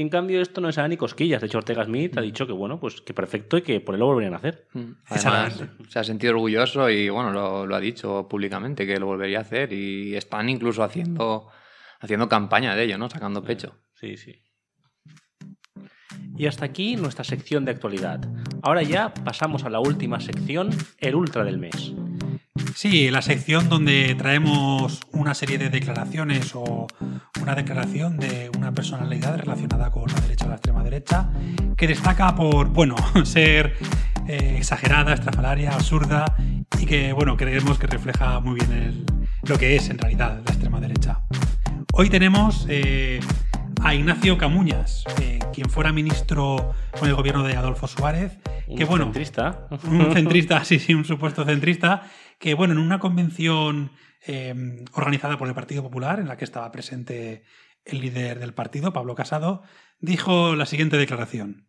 en cambio, esto no es a ni cosquillas. De hecho, Ortega Smith ha mm. dicho que, bueno, pues que perfecto y que por él lo volverían a hacer. Mm. Además, se ha sentido orgulloso y, bueno, lo, ha dicho públicamente que lo volvería a hacer y están incluso haciendo, haciendo campaña de ello, ¿no? Sacando eh, pecho. Sí, sí. Y hasta aquí nuestra sección de actualidad. Ahora ya pasamos a la última sección, el ultra del mes. Sí, la sección donde traemos una serie de declaraciones o una declaración de una personalidad relacionada con la derecha o la extrema derecha que destaca por, bueno, (laughs) ser eh, exagerada, estrafalaria, absurda y que, bueno, creemos que refleja muy bien lo que es en realidad la extrema derecha. Hoy tenemos eh, a Ignacio Camuñas, eh, quien fuera ministro con el gobierno de Adolfo Suárez. Que, un bueno, centrista. Un centrista, (laughs) sí, sí, un supuesto centrista, que bueno, en una convención em, organizada por el Partido Popular, en la que estaba presente el líder del partido, Pablo Casado, dijo la siguiente declaración.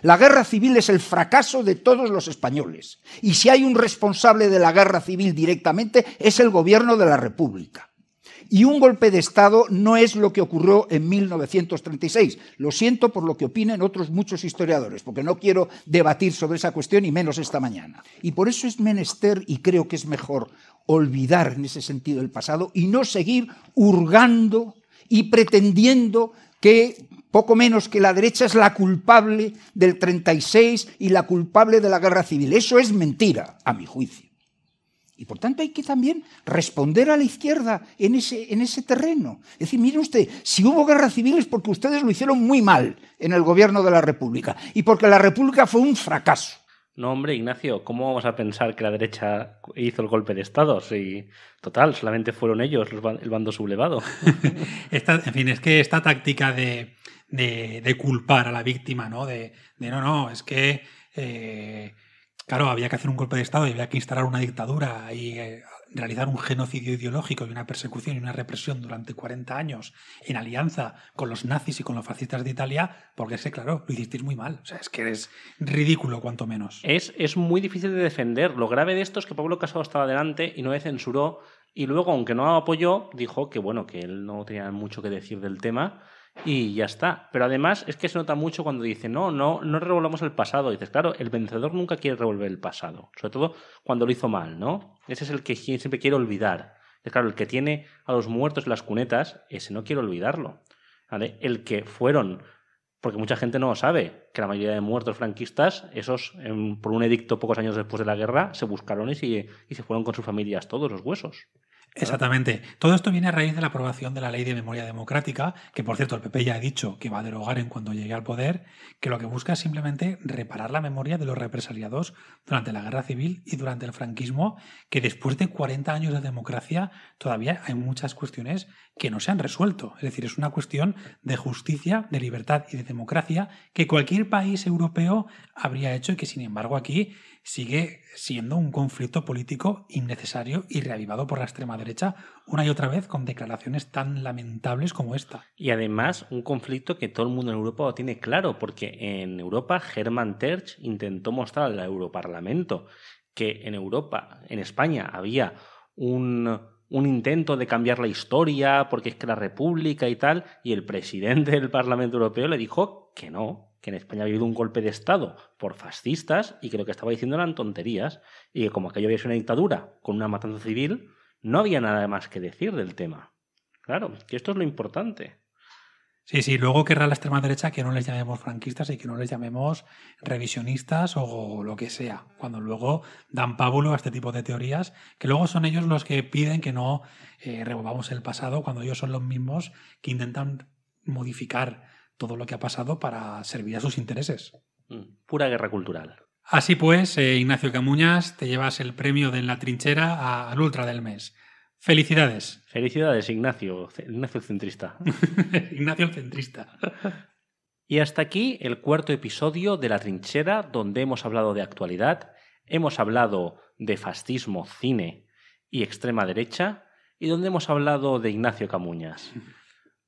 La guerra civil es el fracaso de todos los españoles, y si hay un responsable de la guerra civil directamente es el gobierno de la República. Y un golpe de Estado no es lo que ocurrió en 1936. Lo siento por lo que opinen otros muchos historiadores, porque no quiero debatir sobre esa cuestión y menos esta mañana. Y por eso es menester, y creo que es mejor, olvidar en ese sentido el pasado y no seguir hurgando y pretendiendo que poco menos que la derecha es la culpable del 36 y la culpable de la guerra civil. Eso es mentira, a mi juicio. Y por tanto hay que también responder a la izquierda en ese, en ese terreno. Es decir, mire usted, si hubo guerra civil es porque ustedes lo hicieron muy mal en el gobierno de la República y porque la República fue un fracaso. No, hombre, Ignacio, ¿cómo vamos a pensar que la derecha hizo el golpe de Estado? Sí, total, solamente fueron ellos el bando sublevado. (laughs) en fin, es que esta táctica de, culpar a la víctima, ¿no? De, no, no, es que eh, claro, había que hacer un golpe de Estado y había que instalar una dictadura y eh, realizar un genocidio ideológico y una persecución y una represión durante 40 años en alianza con los nazis y con los fascistas de Italia, porque ese claro, lo hicisteis muy mal. O sea, es que eres ridículo, cuanto menos. Es, muy difícil de defender. Lo grave de esto es que Pablo Casado estaba delante y no le censuró. Y luego, aunque no apoyó, dijo que bueno, que él no tenía mucho que decir del tema y ya está. Pero además es que se nota mucho cuando dice no, no, no revolvamos el pasado. dices, claro, el vencedor nunca quiere revolver el pasado, sobre todo cuando lo hizo mal, ¿no? Ese es el que siempre quiere olvidar. claro, el que tiene a los muertos en las cunetas, ese no quiere olvidarlo. El que fueron, porque mucha gente no sabe, que la mayoría de muertos franquistas, esos por un edicto pocos años después de la guerra, se buscaron y y se fueron con sus familias todos los huesos. Exactamente. Todo esto viene a raíz de la aprobación de la Ley de Memoria Democrática, que por cierto el PP ya ha dicho que va a derogar en cuanto llegue al poder, que lo que busca es simplemente reparar la memoria de los represaliados durante la Guerra Civil y durante el franquismo, que después de 40 años de democracia todavía hay muchas cuestiones que no se han resuelto. Es decir, es una cuestión de justicia, de libertad y de democracia que cualquier país europeo habría hecho y que sin embargo aquí sigue siendo un conflicto político innecesario y reavivado por la extrema derecha una y otra vez con declaraciones tan lamentables como esta. Y además un conflicto que todo el mundo en Europa lo tiene claro, porque en Europa hermann Terch intentó mostrar al Europarlamento que en Europa, en España, había un un intento de cambiar la historia porque es que la República y tal, y el presidente del Parlamento Europeo le dijo que no, que en España había habido un golpe de Estado por fascistas y que lo que estaba diciendo eran tonterías y que como aquello había sido una dictadura con una matanza civil, no había nada más que decir del tema. Claro, que esto es lo importante. Sí, sí, luego querrá la extrema derecha que no les llamemos franquistas y que no les llamemos revisionistas o lo que sea, cuando luego dan pábulo a este tipo de teorías, que luego son ellos los que piden que no eh, revolvamos el pasado, cuando ellos son los mismos que intentan modificar todo lo que ha pasado para servir a sus intereses. Mm, pura guerra cultural. Así pues, eh, Ignacio Camuñas, te llevas el premio de la Trinchera al Ultra del Mes. Felicidades. Felicidades, Ignacio. Ignacio centrista. (laughs) Ignacio centrista. y hasta aquí el cuarto episodio de La Trinchera, donde hemos hablado de actualidad, hemos hablado de fascismo, cine y extrema derecha, y donde hemos hablado de Ignacio Camuñas. (laughs)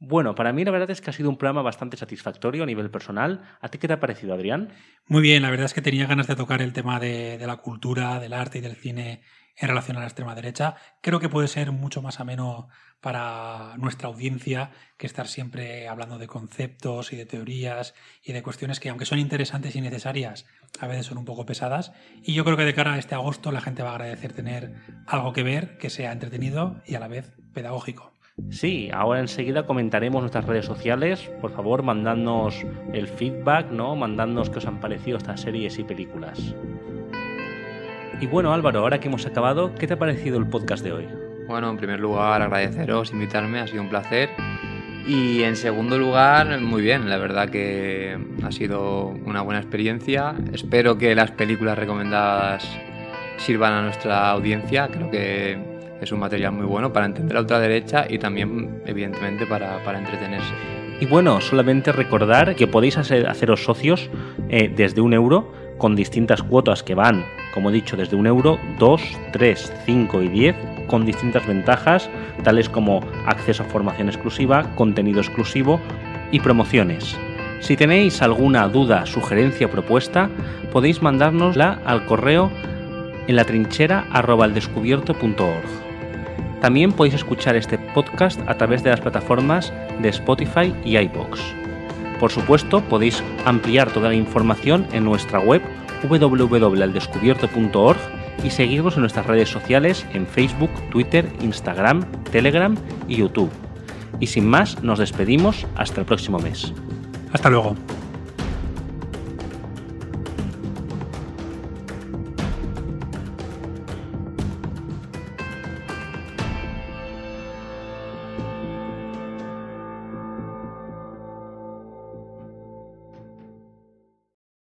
Bueno, para mí la verdad es que ha sido un programa bastante satisfactorio a nivel personal. ¿A ti qué te ha parecido, Adrián? Muy bien, la verdad es que tenía ganas de tocar el tema de, de la cultura, del arte y del cine en relación a la extrema derecha. Creo que puede ser mucho más ameno para nuestra audiencia que estar siempre hablando de conceptos y de teorías y de cuestiones que, aunque son interesantes y necesarias, a veces son un poco pesadas. Y yo creo que de cara a este agosto la gente va a agradecer tener algo que ver que sea entretenido y a la vez pedagógico. Sí, ahora enseguida comentaremos nuestras redes sociales. Por favor, mandadnos el feedback, ¿no? Mandadnos qué os han parecido estas series y películas. Y bueno Álvaro, ahora que hemos acabado, ¿qué te ha parecido el podcast de hoy? Bueno, en primer lugar agradeceros, invitarme, ha sido un placer. Y en segundo lugar, muy bien, la verdad que ha sido una buena experiencia. Espero que las películas recomendadas sirvan a nuestra audiencia. Creo que es un material muy bueno para entender a otra derecha y también, evidentemente, para, entretenerse. Y bueno, solamente recordar que podéis haceros socios eh, desde un euro con distintas cuotas que van como he dicho, desde un euro, dos, tres, cinco y diez... con distintas ventajas, tales como acceso a formación exclusiva, contenido exclusivo y promociones. Si tenéis alguna duda, sugerencia, o propuesta, podéis mandárnosla al correo en la trinchera También podéis escuchar este podcast a través de las plataformas de Spotify y iBox. Por supuesto, podéis ampliar toda la información en nuestra web www.aldescubierto.org y seguirnos en nuestras redes sociales en Facebook, Twitter, Instagram, Telegram y YouTube. Y sin más, nos despedimos hasta el próximo mes. Hasta luego.